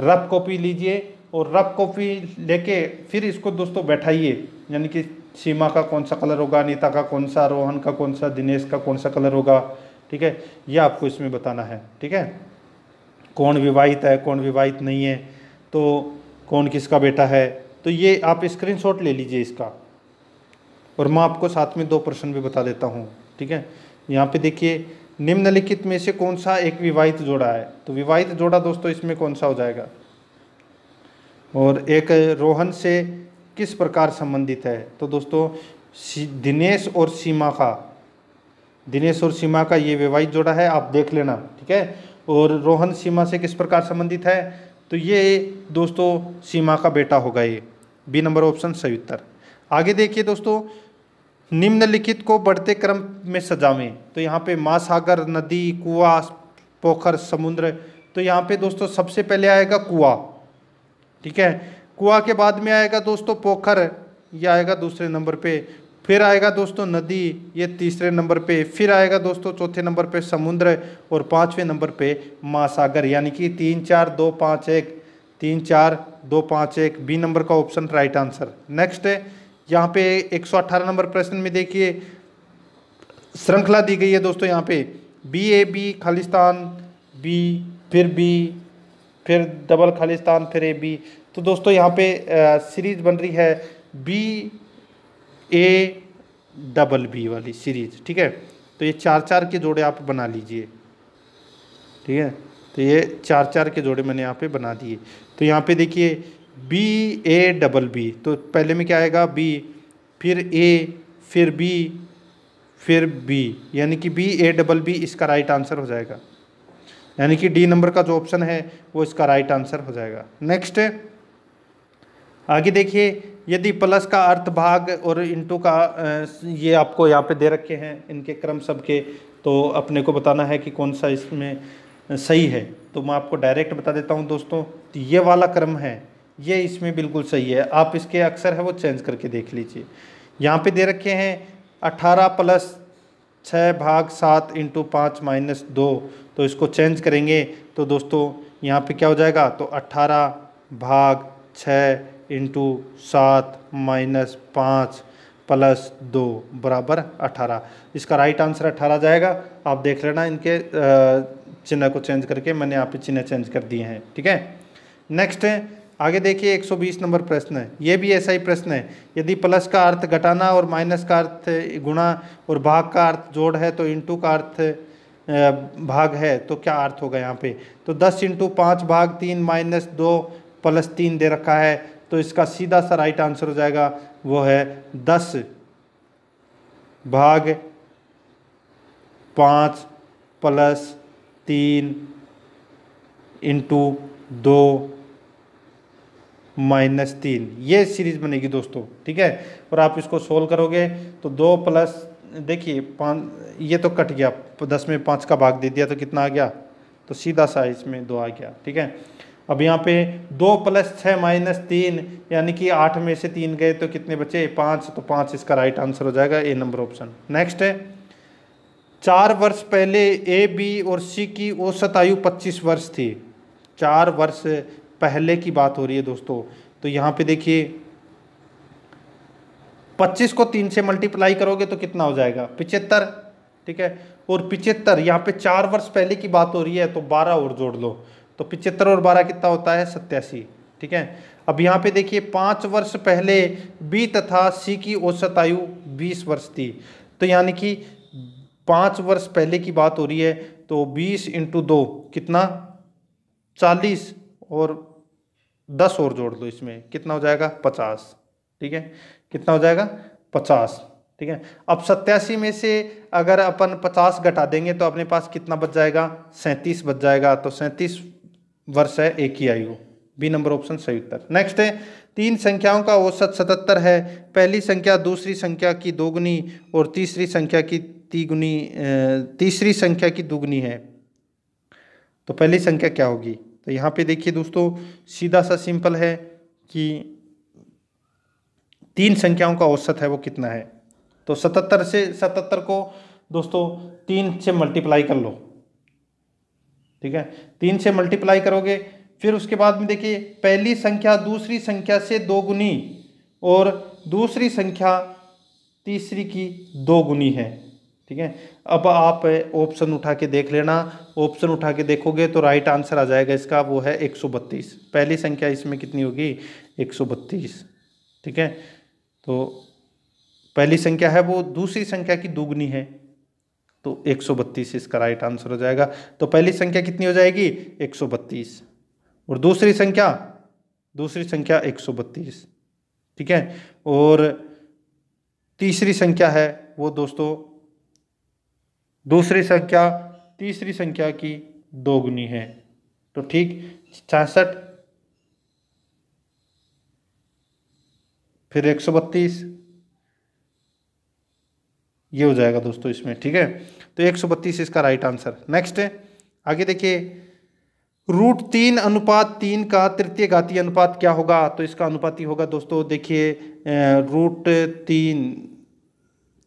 रफ कॉपी लीजिए और रफ कॉपी लेके फिर इसको दोस्तों बैठाइए यानी कि सीमा का कौन सा कलर होगा अनिता का कौन सा रोहन का कौन सा दिनेश का कौन सा कलर होगा ठीक है यह आपको इसमें बताना है ठीक है कौन विवाहित है कौन विवाहित नहीं है तो कौन किसका बेटा है तो ये आप स्क्रीनशॉट ले लीजिए इसका और मैं आपको साथ में दो प्रश्न भी बता देता हूँ ठीक है यहाँ पे देखिए निम्नलिखित में से कौन सा एक विवाहित जोड़ा है तो विवाहित जोड़ा दोस्तों इसमें कौन सा हो जाएगा और एक रोहन से किस प्रकार संबंधित है तो दोस्तों दिनेश और सीमा का दिनेश और सीमा का ये विवाहित जोड़ा है आप देख लेना ठीक है और रोहन सीमा से किस प्रकार संबंधित है तो ये दोस्तों सीमा का बेटा होगा ये बी नंबर ऑप्शन सही उत्तर आगे देखिए दोस्तों निम्नलिखित को बढ़ते क्रम में सजावें तो यहाँ पे महासागर नदी कुआ पोखर समुद्र तो यहाँ पे दोस्तों सबसे पहले आएगा कुआ ठीक है कुआ के बाद में आएगा दोस्तों पोखर या आएगा दूसरे नंबर पे फिर आएगा दोस्तों नदी ये तीसरे नंबर पे फिर आएगा दोस्तों चौथे नंबर पे समुद्र और पाँचवें नंबर पे महासागर यानी कि तीन चार दो पाँच एक तीन चार दो पाँच एक बी नंबर का ऑप्शन राइट आंसर नेक्स्ट है यहाँ पे 118 नंबर प्रश्न में देखिए श्रृंखला दी गई है दोस्तों यहाँ पे बी ए बी खालिस्तान बी फिर बी फिर डबल खालिस्तान फिर ए बी तो दोस्तों यहाँ पे सीरीज बन रही है बी ए डबल बी वाली सीरीज ठीक है तो ये चार चार के जोड़े आप बना लीजिए ठीक है तो ये चार चार के जोड़े मैंने यहाँ पे बना दिए तो यहाँ पे देखिए बी ए डबल बी तो पहले में क्या आएगा बी फिर ए फिर बी फिर बी यानी कि बी ए डबल बी इसका राइट आंसर हो जाएगा यानी कि डी नंबर का जो ऑप्शन है वो इसका राइट आंसर हो जाएगा नेक्स्ट आगे देखिए यदि प्लस का अर्थ भाग और इंटू का ये आपको यहाँ पे दे रखे हैं इनके क्रम सब के तो अपने को बताना है कि कौन सा इसमें सही है तो मैं आपको डायरेक्ट बता देता हूँ दोस्तों तो ये वाला क्रम है ये इसमें बिल्कुल सही है आप इसके अक्सर है वो चेंज करके देख लीजिए यहाँ पे दे रखे हैं अठारह प्लस छः भाग सात इंटू पाँच माइनस दो तो इसको चेंज करेंगे तो दोस्तों यहाँ पे क्या हो जाएगा तो अट्ठारह भाग छः इंटू सात माइनस पाँच प्लस दो बराबर अठारह इसका राइट आंसर अठारह जाएगा आप देख लेना इनके चिन्ह को चेंज करके मैंने यहाँ पे चिन्ह चेंज कर दिए हैं ठीक है नेक्स्ट है आगे देखिए 120 नंबर प्रश्न है ये भी ऐसा ही प्रश्न है यदि प्लस का अर्थ घटाना और माइनस का अर्थ गुणा और भाग का अर्थ जोड़ है तो इंटू का अर्थ भाग है तो क्या अर्थ होगा यहाँ पे तो 10 इंटू पाँच भाग तीन माइनस दो प्लस तीन दे रखा है तो इसका सीधा सा राइट आंसर हो जाएगा वो है दस भाग पाँच प्लस तीन इंटू दो माइनस तीन ये सीरीज़ बनेगी दोस्तों ठीक है और आप इसको सोल्व करोगे तो दो प्लस देखिए पाँच ये तो कट गया दस में पाँच का भाग दे दिया तो कितना आ गया तो सीधा सा इसमें दो आ गया ठीक है अब यहाँ पे दो प्लस छः माइनस तीन यानी कि आठ में से तीन गए तो कितने बचे पाँच तो पाँच इसका राइट आंसर हो जाएगा ए नंबर ऑप्शन नेक्स्ट है चार वर्ष पहले ए बी और सी की औसत आयु पच्चीस वर्ष थी चार वर्ष पहले की बात हो रही है दोस्तों तो यहाँ पे देखिए पच्चीस को तीन से मल्टीप्लाई करोगे तो कितना हो जाएगा पिचहत्तर ठीक है और पिचहत्तर यहाँ पे चार वर्ष पहले की बात हो रही है तो बारह और जोड़ लो तो पिचहत्तर और बारह कितना होता है सत्यासी ठीक है अब यहाँ पे देखिए पाँच वर्ष पहले बी तथा सी की औसत आयु बीस वर्ष थी तो यानी कि पाँच वर्ष पहले की बात हो रही है तो बीस इंटू दो कितना चालीस और दस और जोड़ दो इसमें कितना हो जाएगा पचास ठीक है कितना हो जाएगा पचास ठीक है अब सत्यासी में से अगर अपन पचास घटा देंगे तो अपने पास कितना बच जाएगा सैंतीस बच जाएगा तो सैंतीस वर्ष है एक ही आयु बी नंबर ऑप्शन सही उत्तर नेक्स्ट है तीन संख्याओं का औसत सतहत्तर है पहली संख्या दूसरी संख्या की दोगुनी और तीसरी संख्या की तीगुनी तीसरी संख्या की दुगुनी है तो पहली संख्या क्या होगी तो यहाँ पे देखिए दोस्तों सीधा सा सिंपल है कि तीन संख्याओं का औसत है वो कितना है तो सतहत्तर से सतहत्तर को दोस्तों तीन से मल्टीप्लाई कर लो ठीक है तीन से मल्टीप्लाई करोगे फिर उसके बाद में देखिए पहली संख्या दूसरी संख्या से दोगुनी और दूसरी संख्या तीसरी की दोगुनी है ठीक है अब आप ऑप्शन उठा के देख लेना ऑप्शन उठा के देखोगे तो राइट आंसर आ जाएगा इसका वो है 132 पहली संख्या इसमें कितनी होगी 132 ठीक है तो पहली संख्या है वो दूसरी संख्या की दोगुनी है तो 132 इसका राइट आंसर हो जाएगा तो पहली संख्या कितनी हो जाएगी 132 और दूसरी संख्या दूसरी संख्या 132 ठीक है और तीसरी संख्या है वो दोस्तों दूसरी संख्या तीसरी संख्या की दोगुनी है तो ठीक छियासठ फिर एक सौ बत्तीस ये हो जाएगा दोस्तों इसमें ठीक है तो एक सौ बत्तीस इसका राइट आंसर नेक्स्ट है आगे देखिए रूट तीन अनुपात तीन का तृतीय घाती अनुपात क्या होगा तो इसका अनुपात ही होगा दोस्तों देखिए रूट तीन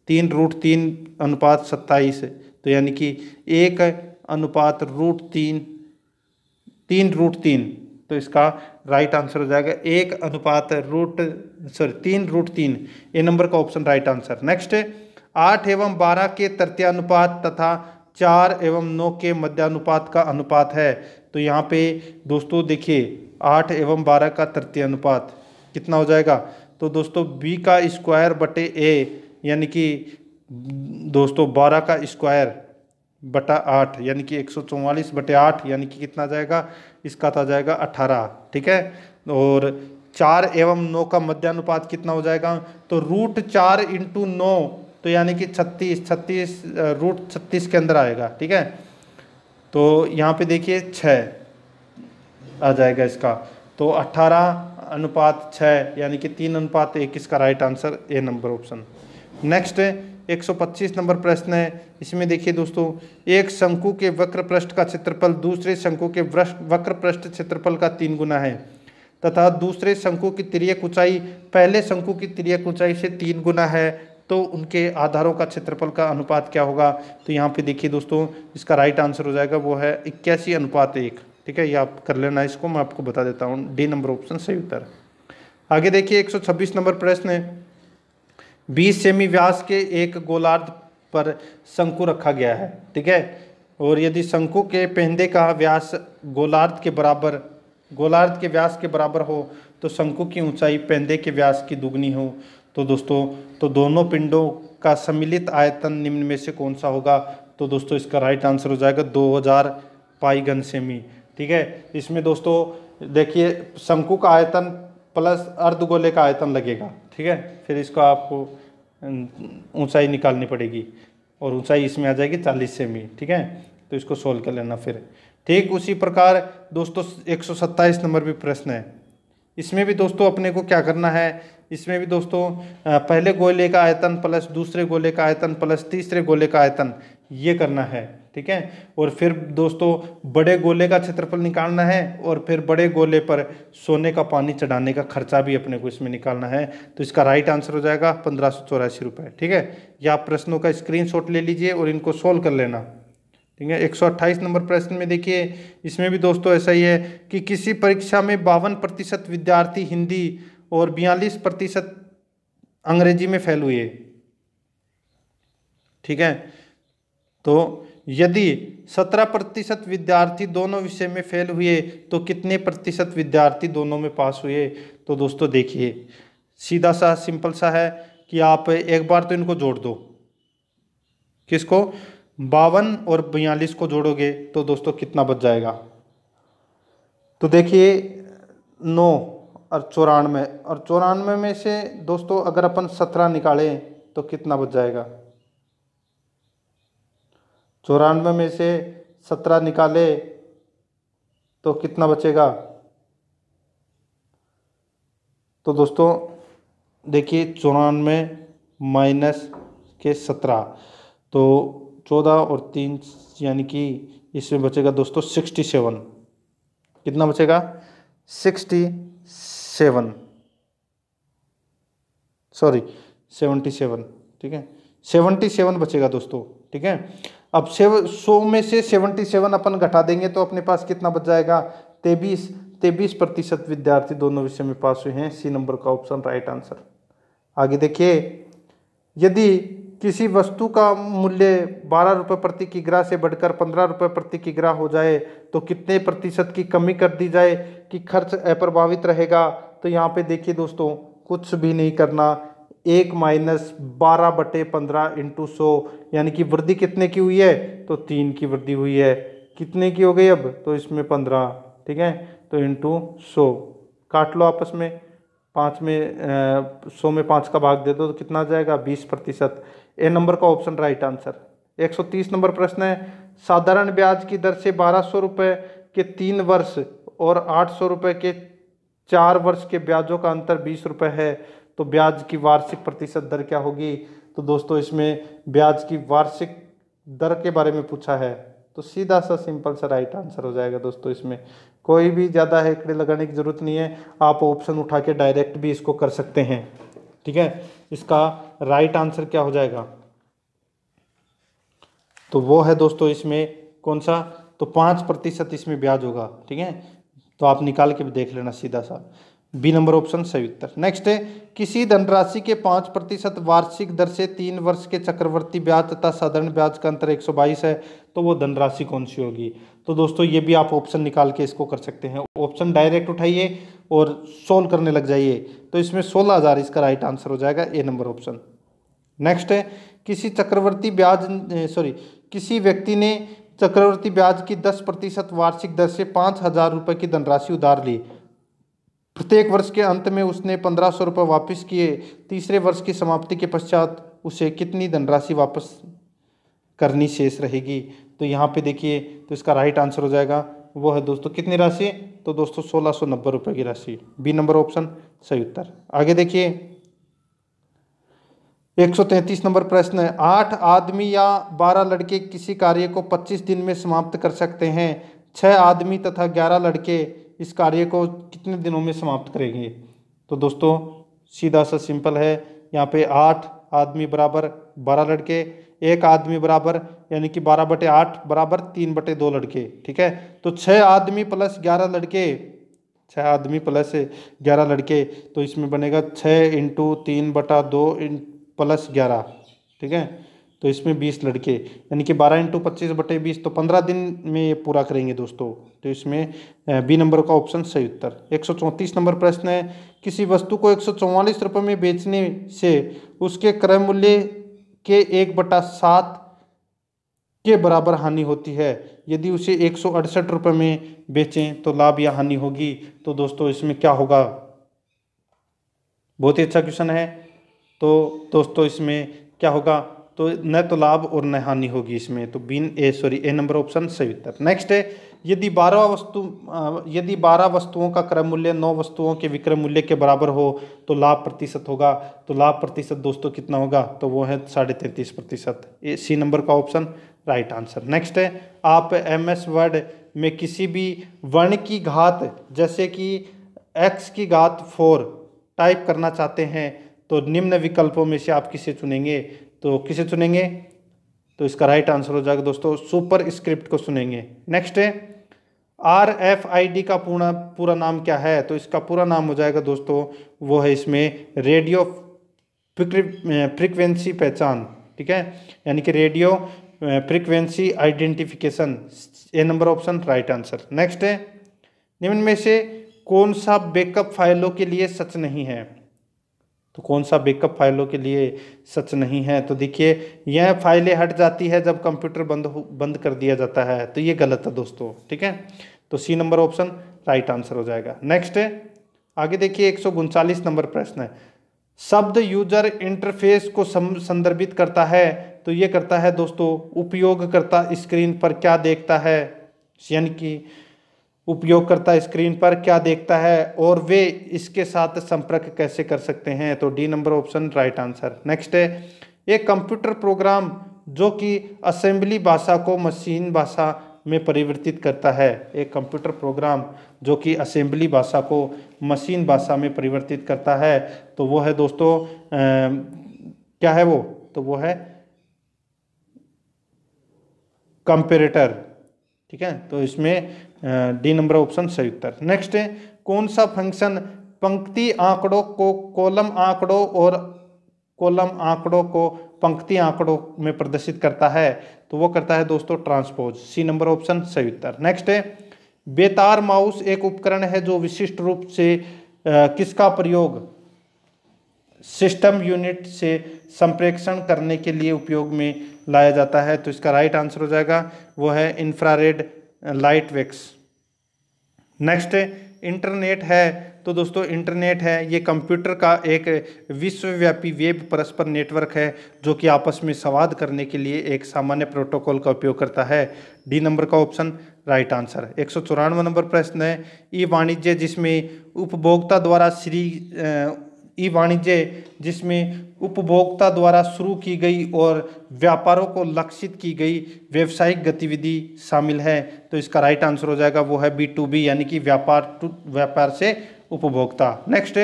तीन रूट तीन अनुपात सत्ताईस तो यानी कि एक अनुपात रूट तीन तीन रूट तीन तो इसका राइट आंसर हो जाएगा एक अनुपात रूट सॉरी तीन रूट तीन ए नंबर का ऑप्शन राइट आंसर नेक्स्ट है आठ एवं बारह के तृतीयानुपात तथा चार एवं नौ के मध्यानुपात का अनुपात है तो यहाँ पे दोस्तों देखिए आठ एवं बारह का तृतीय अनुपात कितना हो जाएगा तो दोस्तों बी का स्क्वायर बटे ए यानी कि दोस्तों बारह का स्क्वायर बटा आठ यानी कि एक सौ चौवालीस बटे आठ यानी कि कितना जाएगा इसका था तो जाएगा अठारह ठीक है और चार एवं नौ का मध्यानुपात कितना हो जाएगा तो रूट चार इंटू नौ तो यानी कि छत्तीस छत्तीस रूट छत्तीस के अंदर आएगा ठीक है तो यहाँ पे देखिए छ आ जाएगा इसका तो अट्ठारह अनुपात छः यानी कि तीन अनुपात एक इसका right answer A number option next 125 number प्रश्न है इसमें देखिए दोस्तों एक शंकु के वक्र पृष्ठ का क्षेत्रफल दूसरे शंकु के वक्र पृष्ठ क्षेत्रफल का तीन गुना है तथा दूसरे शंकु की तिरक ऊंचाई पहले शंकु की तिरक ऊंचाई से तीन गुना है तो उनके आधारों का क्षेत्रफल का अनुपात क्या होगा तो यहाँ पे देखिए दोस्तों इसका राइट आंसर हो जाएगा वो है इक्यासी अनुपात एक ठीक है ये आप कर लेना इसको मैं आपको बता देता हूँ डी नंबर ऑप्शन सही उत्तर आगे देखिए एक नंबर प्रश्न है बीस सेमी व्यास के एक गोलार्ध पर शंकु रखा गया है ठीक है और यदि शंकु के पहनदे का व्यास गोलार्ध के बराबर गोलार्ध के व्यास के बराबर हो तो शंकु की ऊंचाई पेंदे के व्यास की दुगनी हो तो दोस्तों तो दोनों पिंडों का सम्मिलित आयतन निम्न में से कौन सा होगा तो दोस्तों इसका राइट आंसर हो जाएगा 2000 पाई घन सेमी ठीक है इसमें दोस्तों देखिए शंकु का आयतन प्लस अर्धगोले का आयतन लगेगा ठीक है फिर इसको आपको ऊंचाई निकालनी पड़ेगी और ऊंचाई इसमें आ जाएगी 40 सेमी ठीक है तो इसको सोल्व कर लेना फिर ठीक उसी प्रकार दोस्तों एक नंबर भी प्रश्न है इसमें भी दोस्तों अपने को क्या करना है इसमें भी दोस्तों पहले गोले का आयतन प्लस दूसरे गोले का आयतन प्लस तीसरे गोले का आयतन ये करना है ठीक है और फिर दोस्तों बड़े गोले का क्षेत्रफल निकालना है और फिर बड़े गोले पर सोने का पानी चढ़ाने का खर्चा भी अपने को इसमें निकालना है तो इसका राइट आंसर हो जाएगा पंद्रह सौ चौरासी रुपये ठीक है या आप प्रश्नों का स्क्रीनशॉट ले लीजिए और इनको सोल्व कर लेना ठीक है 128 नंबर प्रश्न में देखिए इसमें भी दोस्तों ऐसा ही है कि किसी परीक्षा में बावन प्रतिशत विद्यार्थी हिंदी और बयालीस प्रतिशत अंग्रेजी में फैल हुई है ठीक है तो यदि सत्रह प्रतिशत विद्यार्थी दोनों विषय में फेल हुए तो कितने प्रतिशत विद्यार्थी दोनों में पास हुए तो दोस्तों देखिए सीधा सा सिंपल सा है कि आप एक बार तो इनको जोड़ दो किसको बावन और बयालीस को जोड़ोगे तो दोस्तों कितना बच जाएगा तो देखिए नौ और चौरानवे और चौरानवे में से दोस्तों अगर अपन सत्रह निकालें तो कितना बच जाएगा चौरानवे में से सत्रह निकाले तो कितना बचेगा तो दोस्तों देखिए चौरानवे माइनस के सत्रह तो चौदह और तीन यानी कि इसमें बचेगा दोस्तों सिक्सटी सेवन कितना बचेगा sixty seven sorry seventy seven ठीक है सेवनटी सेवन बचेगा दोस्तों ठीक है अब सेव सौ में से सेवेंटी सेवन अपन घटा देंगे तो अपने पास कितना बच जाएगा तेबीस तेबीस प्रतिशत विद्यार्थी दोनों विषय में पास हुए हैं सी नंबर का ऑप्शन राइट आंसर आगे देखिए यदि किसी वस्तु का मूल्य बारह रुपये प्रति किग्रा से बढ़कर पंद्रह रुपये प्रति किग्रा हो जाए तो कितने प्रतिशत की कमी कर दी जाए कि खर्च अप्रभावित रहेगा तो यहाँ पे देखिए दोस्तों कुछ भी नहीं करना एक माइनस बारह बटे पंद्रह इंटू सौ यानी कि वृद्धि कितने की हुई है तो तीन की वृद्धि हुई है कितने की हो गई अब तो इसमें पंद्रह ठीक है तो इंटू सौ काट लो आपस में पाँच में सौ में पाँच का भाग दे दो तो कितना जाएगा बीस प्रतिशत ए नंबर का ऑप्शन राइट आंसर 130 नंबर प्रश्न है साधारण ब्याज की दर से बारह सौ रुपये के तीन वर्ष और आठ सौ रुपये के चार वर्ष के ब्याजों का अंतर बीस रुपये है तो ब्याज की वार्षिक प्रतिशत दर क्या होगी तो दोस्तों इसमें ब्याज की वार्षिक दर के बारे में पूछा है तो सीधा सा सिंपल सा राइट आंसर हो जाएगा दोस्तों इसमें कोई भी ज़्यादा हेकड़े लगाने की ज़रूरत नहीं है आप ऑप्शन उठा के डायरेक्ट भी इसको कर सकते हैं ठीक है इसका राइट आंसर क्या हो जाएगा तो वो है दोस्तों इसमें कौन सा तो पाँच प्रतिशत इसमें ब्याज होगा ठीक है तो आप निकाल के भी देख लेना सीधा सा बी नंबर ऑप्शन सही उत्तर नेक्स्ट है किसी धनराशि के पाँच प्रतिशत वार्षिक दर से तीन वर्ष के चक्रवर्ती ब्याज तथा साधारण ब्याज का अंतर 122 है तो वो धनराशि कौन सी होगी तो दोस्तों ये भी आप ऑप्शन निकाल के इसको कर सकते हैं ऑप्शन डायरेक्ट उठाइए और सोल्व करने लग जाइए तो इसमें सोलह हज़ार इसका राइट आंसर हो जाएगा ए नंबर ऑप्शन नेक्स्ट है किसी चक्रवर्ती ब्याज सॉरी किसी व्यक्ति ने चक्रवर्ती ब्याज की दस प्रतिशत वार्षिक दर से पाँच हज़ार रुपये की धनराशि उधार ली प्रत्येक वर्ष के अंत में उसने पंद्रह सौ रुपये वापस किए तीसरे वर्ष की समाप्ति के पश्चात उसे कितनी धनराशि वापस करनी शेष रहेगी तो यहाँ पे देखिए तो इसका राइट आंसर हो जाएगा वो है दोस्तों कितनी राशि तो दोस्तों सोलह सौ नब्बे रुपये की राशि बी नंबर ऑप्शन सही उत्तर आगे देखिए एक सौ तैतीस नंबर प्रश्न है आठ आदमी या बारह लड़के किसी कार्य को पच्चीस दिन में समाप्त कर सकते हैं छः आदमी तथा ग्यारह लड़के इस कार्य को कितने दिनों में समाप्त करेंगे तो दोस्तों सीधा सा सिंपल है यहाँ पे आठ आदमी बराबर बारह लड़के एक आदमी बराबर यानी कि बारह बटे आठ बराबर तीन बटे दो लड़के ठीक है तो छः आदमी प्लस ग्यारह लड़के छः आदमी प्लस ग्यारह लड़के तो इसमें बनेगा छः इंटू तीन बटा दो इन प्लस ग्यारह ठीक है तो इसमें बीस लड़के यानी कि बारह इंटू पच्चीस बटे बीस तो पंद्रह दिन में ये पूरा करेंगे दोस्तों तो इसमें बी नंबर का ऑप्शन सही उत्तर एक सौ चौंतीस नंबर प्रश्न है किसी वस्तु को एक सौ चौवालीस रुपये में बेचने से उसके क्रय मूल्य के एक बटा सात के बराबर हानि होती है यदि उसे एक सौ अड़सठ रुपये में बेचें तो लाभ या हानि होगी तो दोस्तों इसमें क्या होगा बहुत ही अच्छा क्वेश्चन है तो दोस्तों इसमें क्या होगा तो न तो लाभ और न हानि होगी इसमें तो बीन A sorry A number option सही उत्तर नेक्स्ट है यदि बारह वस्तु यदि बारह वस्तुओं का क्रम मूल्य नौ वस्तुओं के विक्रम मूल्य के बराबर हो तो लाभ प्रतिशत होगा तो लाभ प्रतिशत दोस्तों कितना होगा तो वो है साढ़े तैंतीस प्रतिशत ए सी नंबर का ऑप्शन राइट आंसर नेक्स्ट है आप एम एस वर्ड में किसी भी वर्ण की घात जैसे कि एक्स की घात फोर टाइप करना चाहते हैं तो निम्न विकल्पों में से आप किसे चुनेंगे तो किसे सुनेंगे तो इसका राइट आंसर हो जाएगा दोस्तों सुपर स्क्रिप्ट को सुनेंगे नेक्स्ट है आर एफ आई डी का पूरा पूरा नाम क्या है तो इसका पूरा नाम हो जाएगा दोस्तों वो है इसमें रेडियो फ्रिक्वेंसी पहचान ठीक है यानी कि radio frequency identification A number option right answer next है निम्न में से कौन सा बैकअप फाइलों के लिए सच नहीं है तो कौन सा बैकअप फाइलों के लिए सच नहीं है तो देखिए यह फाइलें हट जाती है जब कंप्यूटर बंद बंद कर दिया जाता है तो ये गलत है दोस्तों ठीक है तो C number option right answer हो जाएगा नेक्स्ट है आगे देखिए एक नंबर प्रश्न है शब्द यूजर इंटरफेस को संदर्भित करता है तो ये करता है दोस्तों उपयोगकर्ता स्क्रीन पर क्या देखता है यानी कि उपयोगकर्ता स्क्रीन पर क्या देखता है और वे इसके साथ संपर्क कैसे कर सकते हैं तो D number option right answer next है एक कंप्यूटर प्रोग्राम जो कि असेंबली भाषा को मशीन भाषा में परिवर्तित करता है एक कंप्यूटर प्रोग्राम जो कि असेंबली भाषा को मशीन भाषा में परिवर्तित करता है तो वो है दोस्तों आ, क्या है वो तो वो है कंपेरेटर ठीक है तो इसमें डी नंबर ऑप्शन सही उत्तर नेक्स्ट है कौन सा फंक्शन पंक्ति आंकड़ों को कॉलम आंकड़ों और कॉलम आंकड़ों को पंक्ति आंकड़ों में प्रदर्शित करता है तो वो करता है दोस्तों ट्रांसपोज सी नंबर ऑप्शन सही उत्तर नेक्स्ट है बेतार माउस एक उपकरण है जो विशिष्ट रूप से आ, किसका प्रयोग सिस्टम यूनिट से संप्रेक्षण करने के लिए उपयोग में लाया जाता है तो इसका राइट आंसर हो जाएगा वो है इंफ्रारेड लाइट विक्स नेक्स्ट इंटरनेट है तो दोस्तों इंटरनेट है ये कंप्यूटर का एक विश्वव्यापी वेब परस्पर नेटवर्क है जो कि आपस में संवाद करने के लिए एक सामान्य प्रोटोकॉल का उपयोग करता है डी नंबर का ऑप्शन राइट आंसर एक नंबर प्रश्न है ई वाणिज्य जिसमें उपभोक्ता द्वारा श्री ई वाणिज्य जिसमें उपभोक्ता द्वारा शुरू की गई और व्यापारों को लक्षित की गई व्यावसायिक गतिविधि शामिल है तो इसका राइट आंसर हो जाएगा वो है बी टू बी यानी कि व्यापार टू व्यापार से उपभोक्ता नेक्स्ट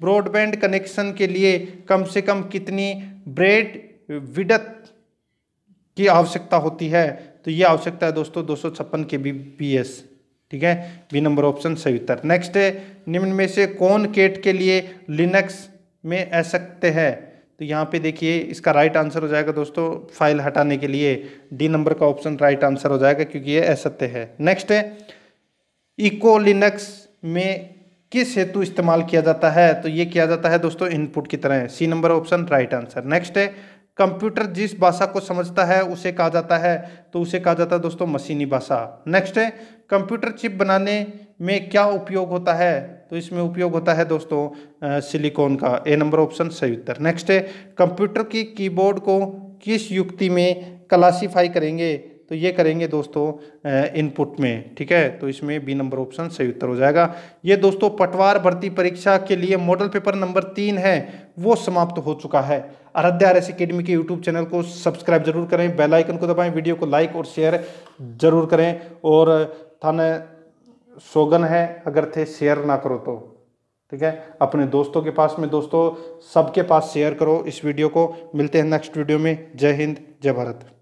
ब्रॉडबैंड कनेक्शन के लिए कम से कम कितनी ब्रेड विडत की आवश्यकता होती है तो ये आवश्यकता है दोस्तों दो सौ छप्पन के बी पी एस ठीक है बी नंबर ऑप्शन सही उत्तर नेक्स्ट निम्न में से कौन केट के लिए लिनक्स में असक्त है तो यहाँ पे देखिए इसका राइट आंसर हो जाएगा दोस्तों फाइल हटाने के लिए डी नंबर का ऑप्शन राइट आंसर हो जाएगा क्योंकि ये असत्य है नेक्स्ट है इको लिनक्स में किस हेतु इस्तेमाल किया जाता है तो ये किया जाता है दोस्तों इनपुट की तरह C number option right answer next है कंप्यूटर जिस भाषा को समझता है उसे कहा जाता है तो उसे कहा जाता है दोस्तों मशीनी भाषा नेक्स्ट है कंप्यूटर चिप बनाने में क्या उपयोग होता है तो इसमें उपयोग होता है दोस्तों सिलिकॉन का ए नंबर ऑप्शन सही उत्तर नेक्स्ट है कंप्यूटर की कीबोर्ड को किस युक्ति में क्लासीफाई करेंगे तो ये करेंगे दोस्तों इनपुट में ठीक है तो इसमें बी नंबर ऑप्शन सही उत्तर हो जाएगा ये दोस्तों पटवार भर्ती परीक्षा के लिए मॉडल पेपर नंबर तीन है वो समाप्त हो चुका है अरध्या आर एस अकेडमी के यूट्यूब चैनल को सब्सक्राइब जरूर करें बेल आइकन को दबाएं वीडियो को लाइक और शेयर जरूर करें और थाने सोगन है अगर थे शेयर ना करो तो ठीक है अपने दोस्तों के पास में दोस्तों सबके पास शेयर करो इस वीडियो को मिलते हैं नेक्स्ट वीडियो में जय हिंद जय भारत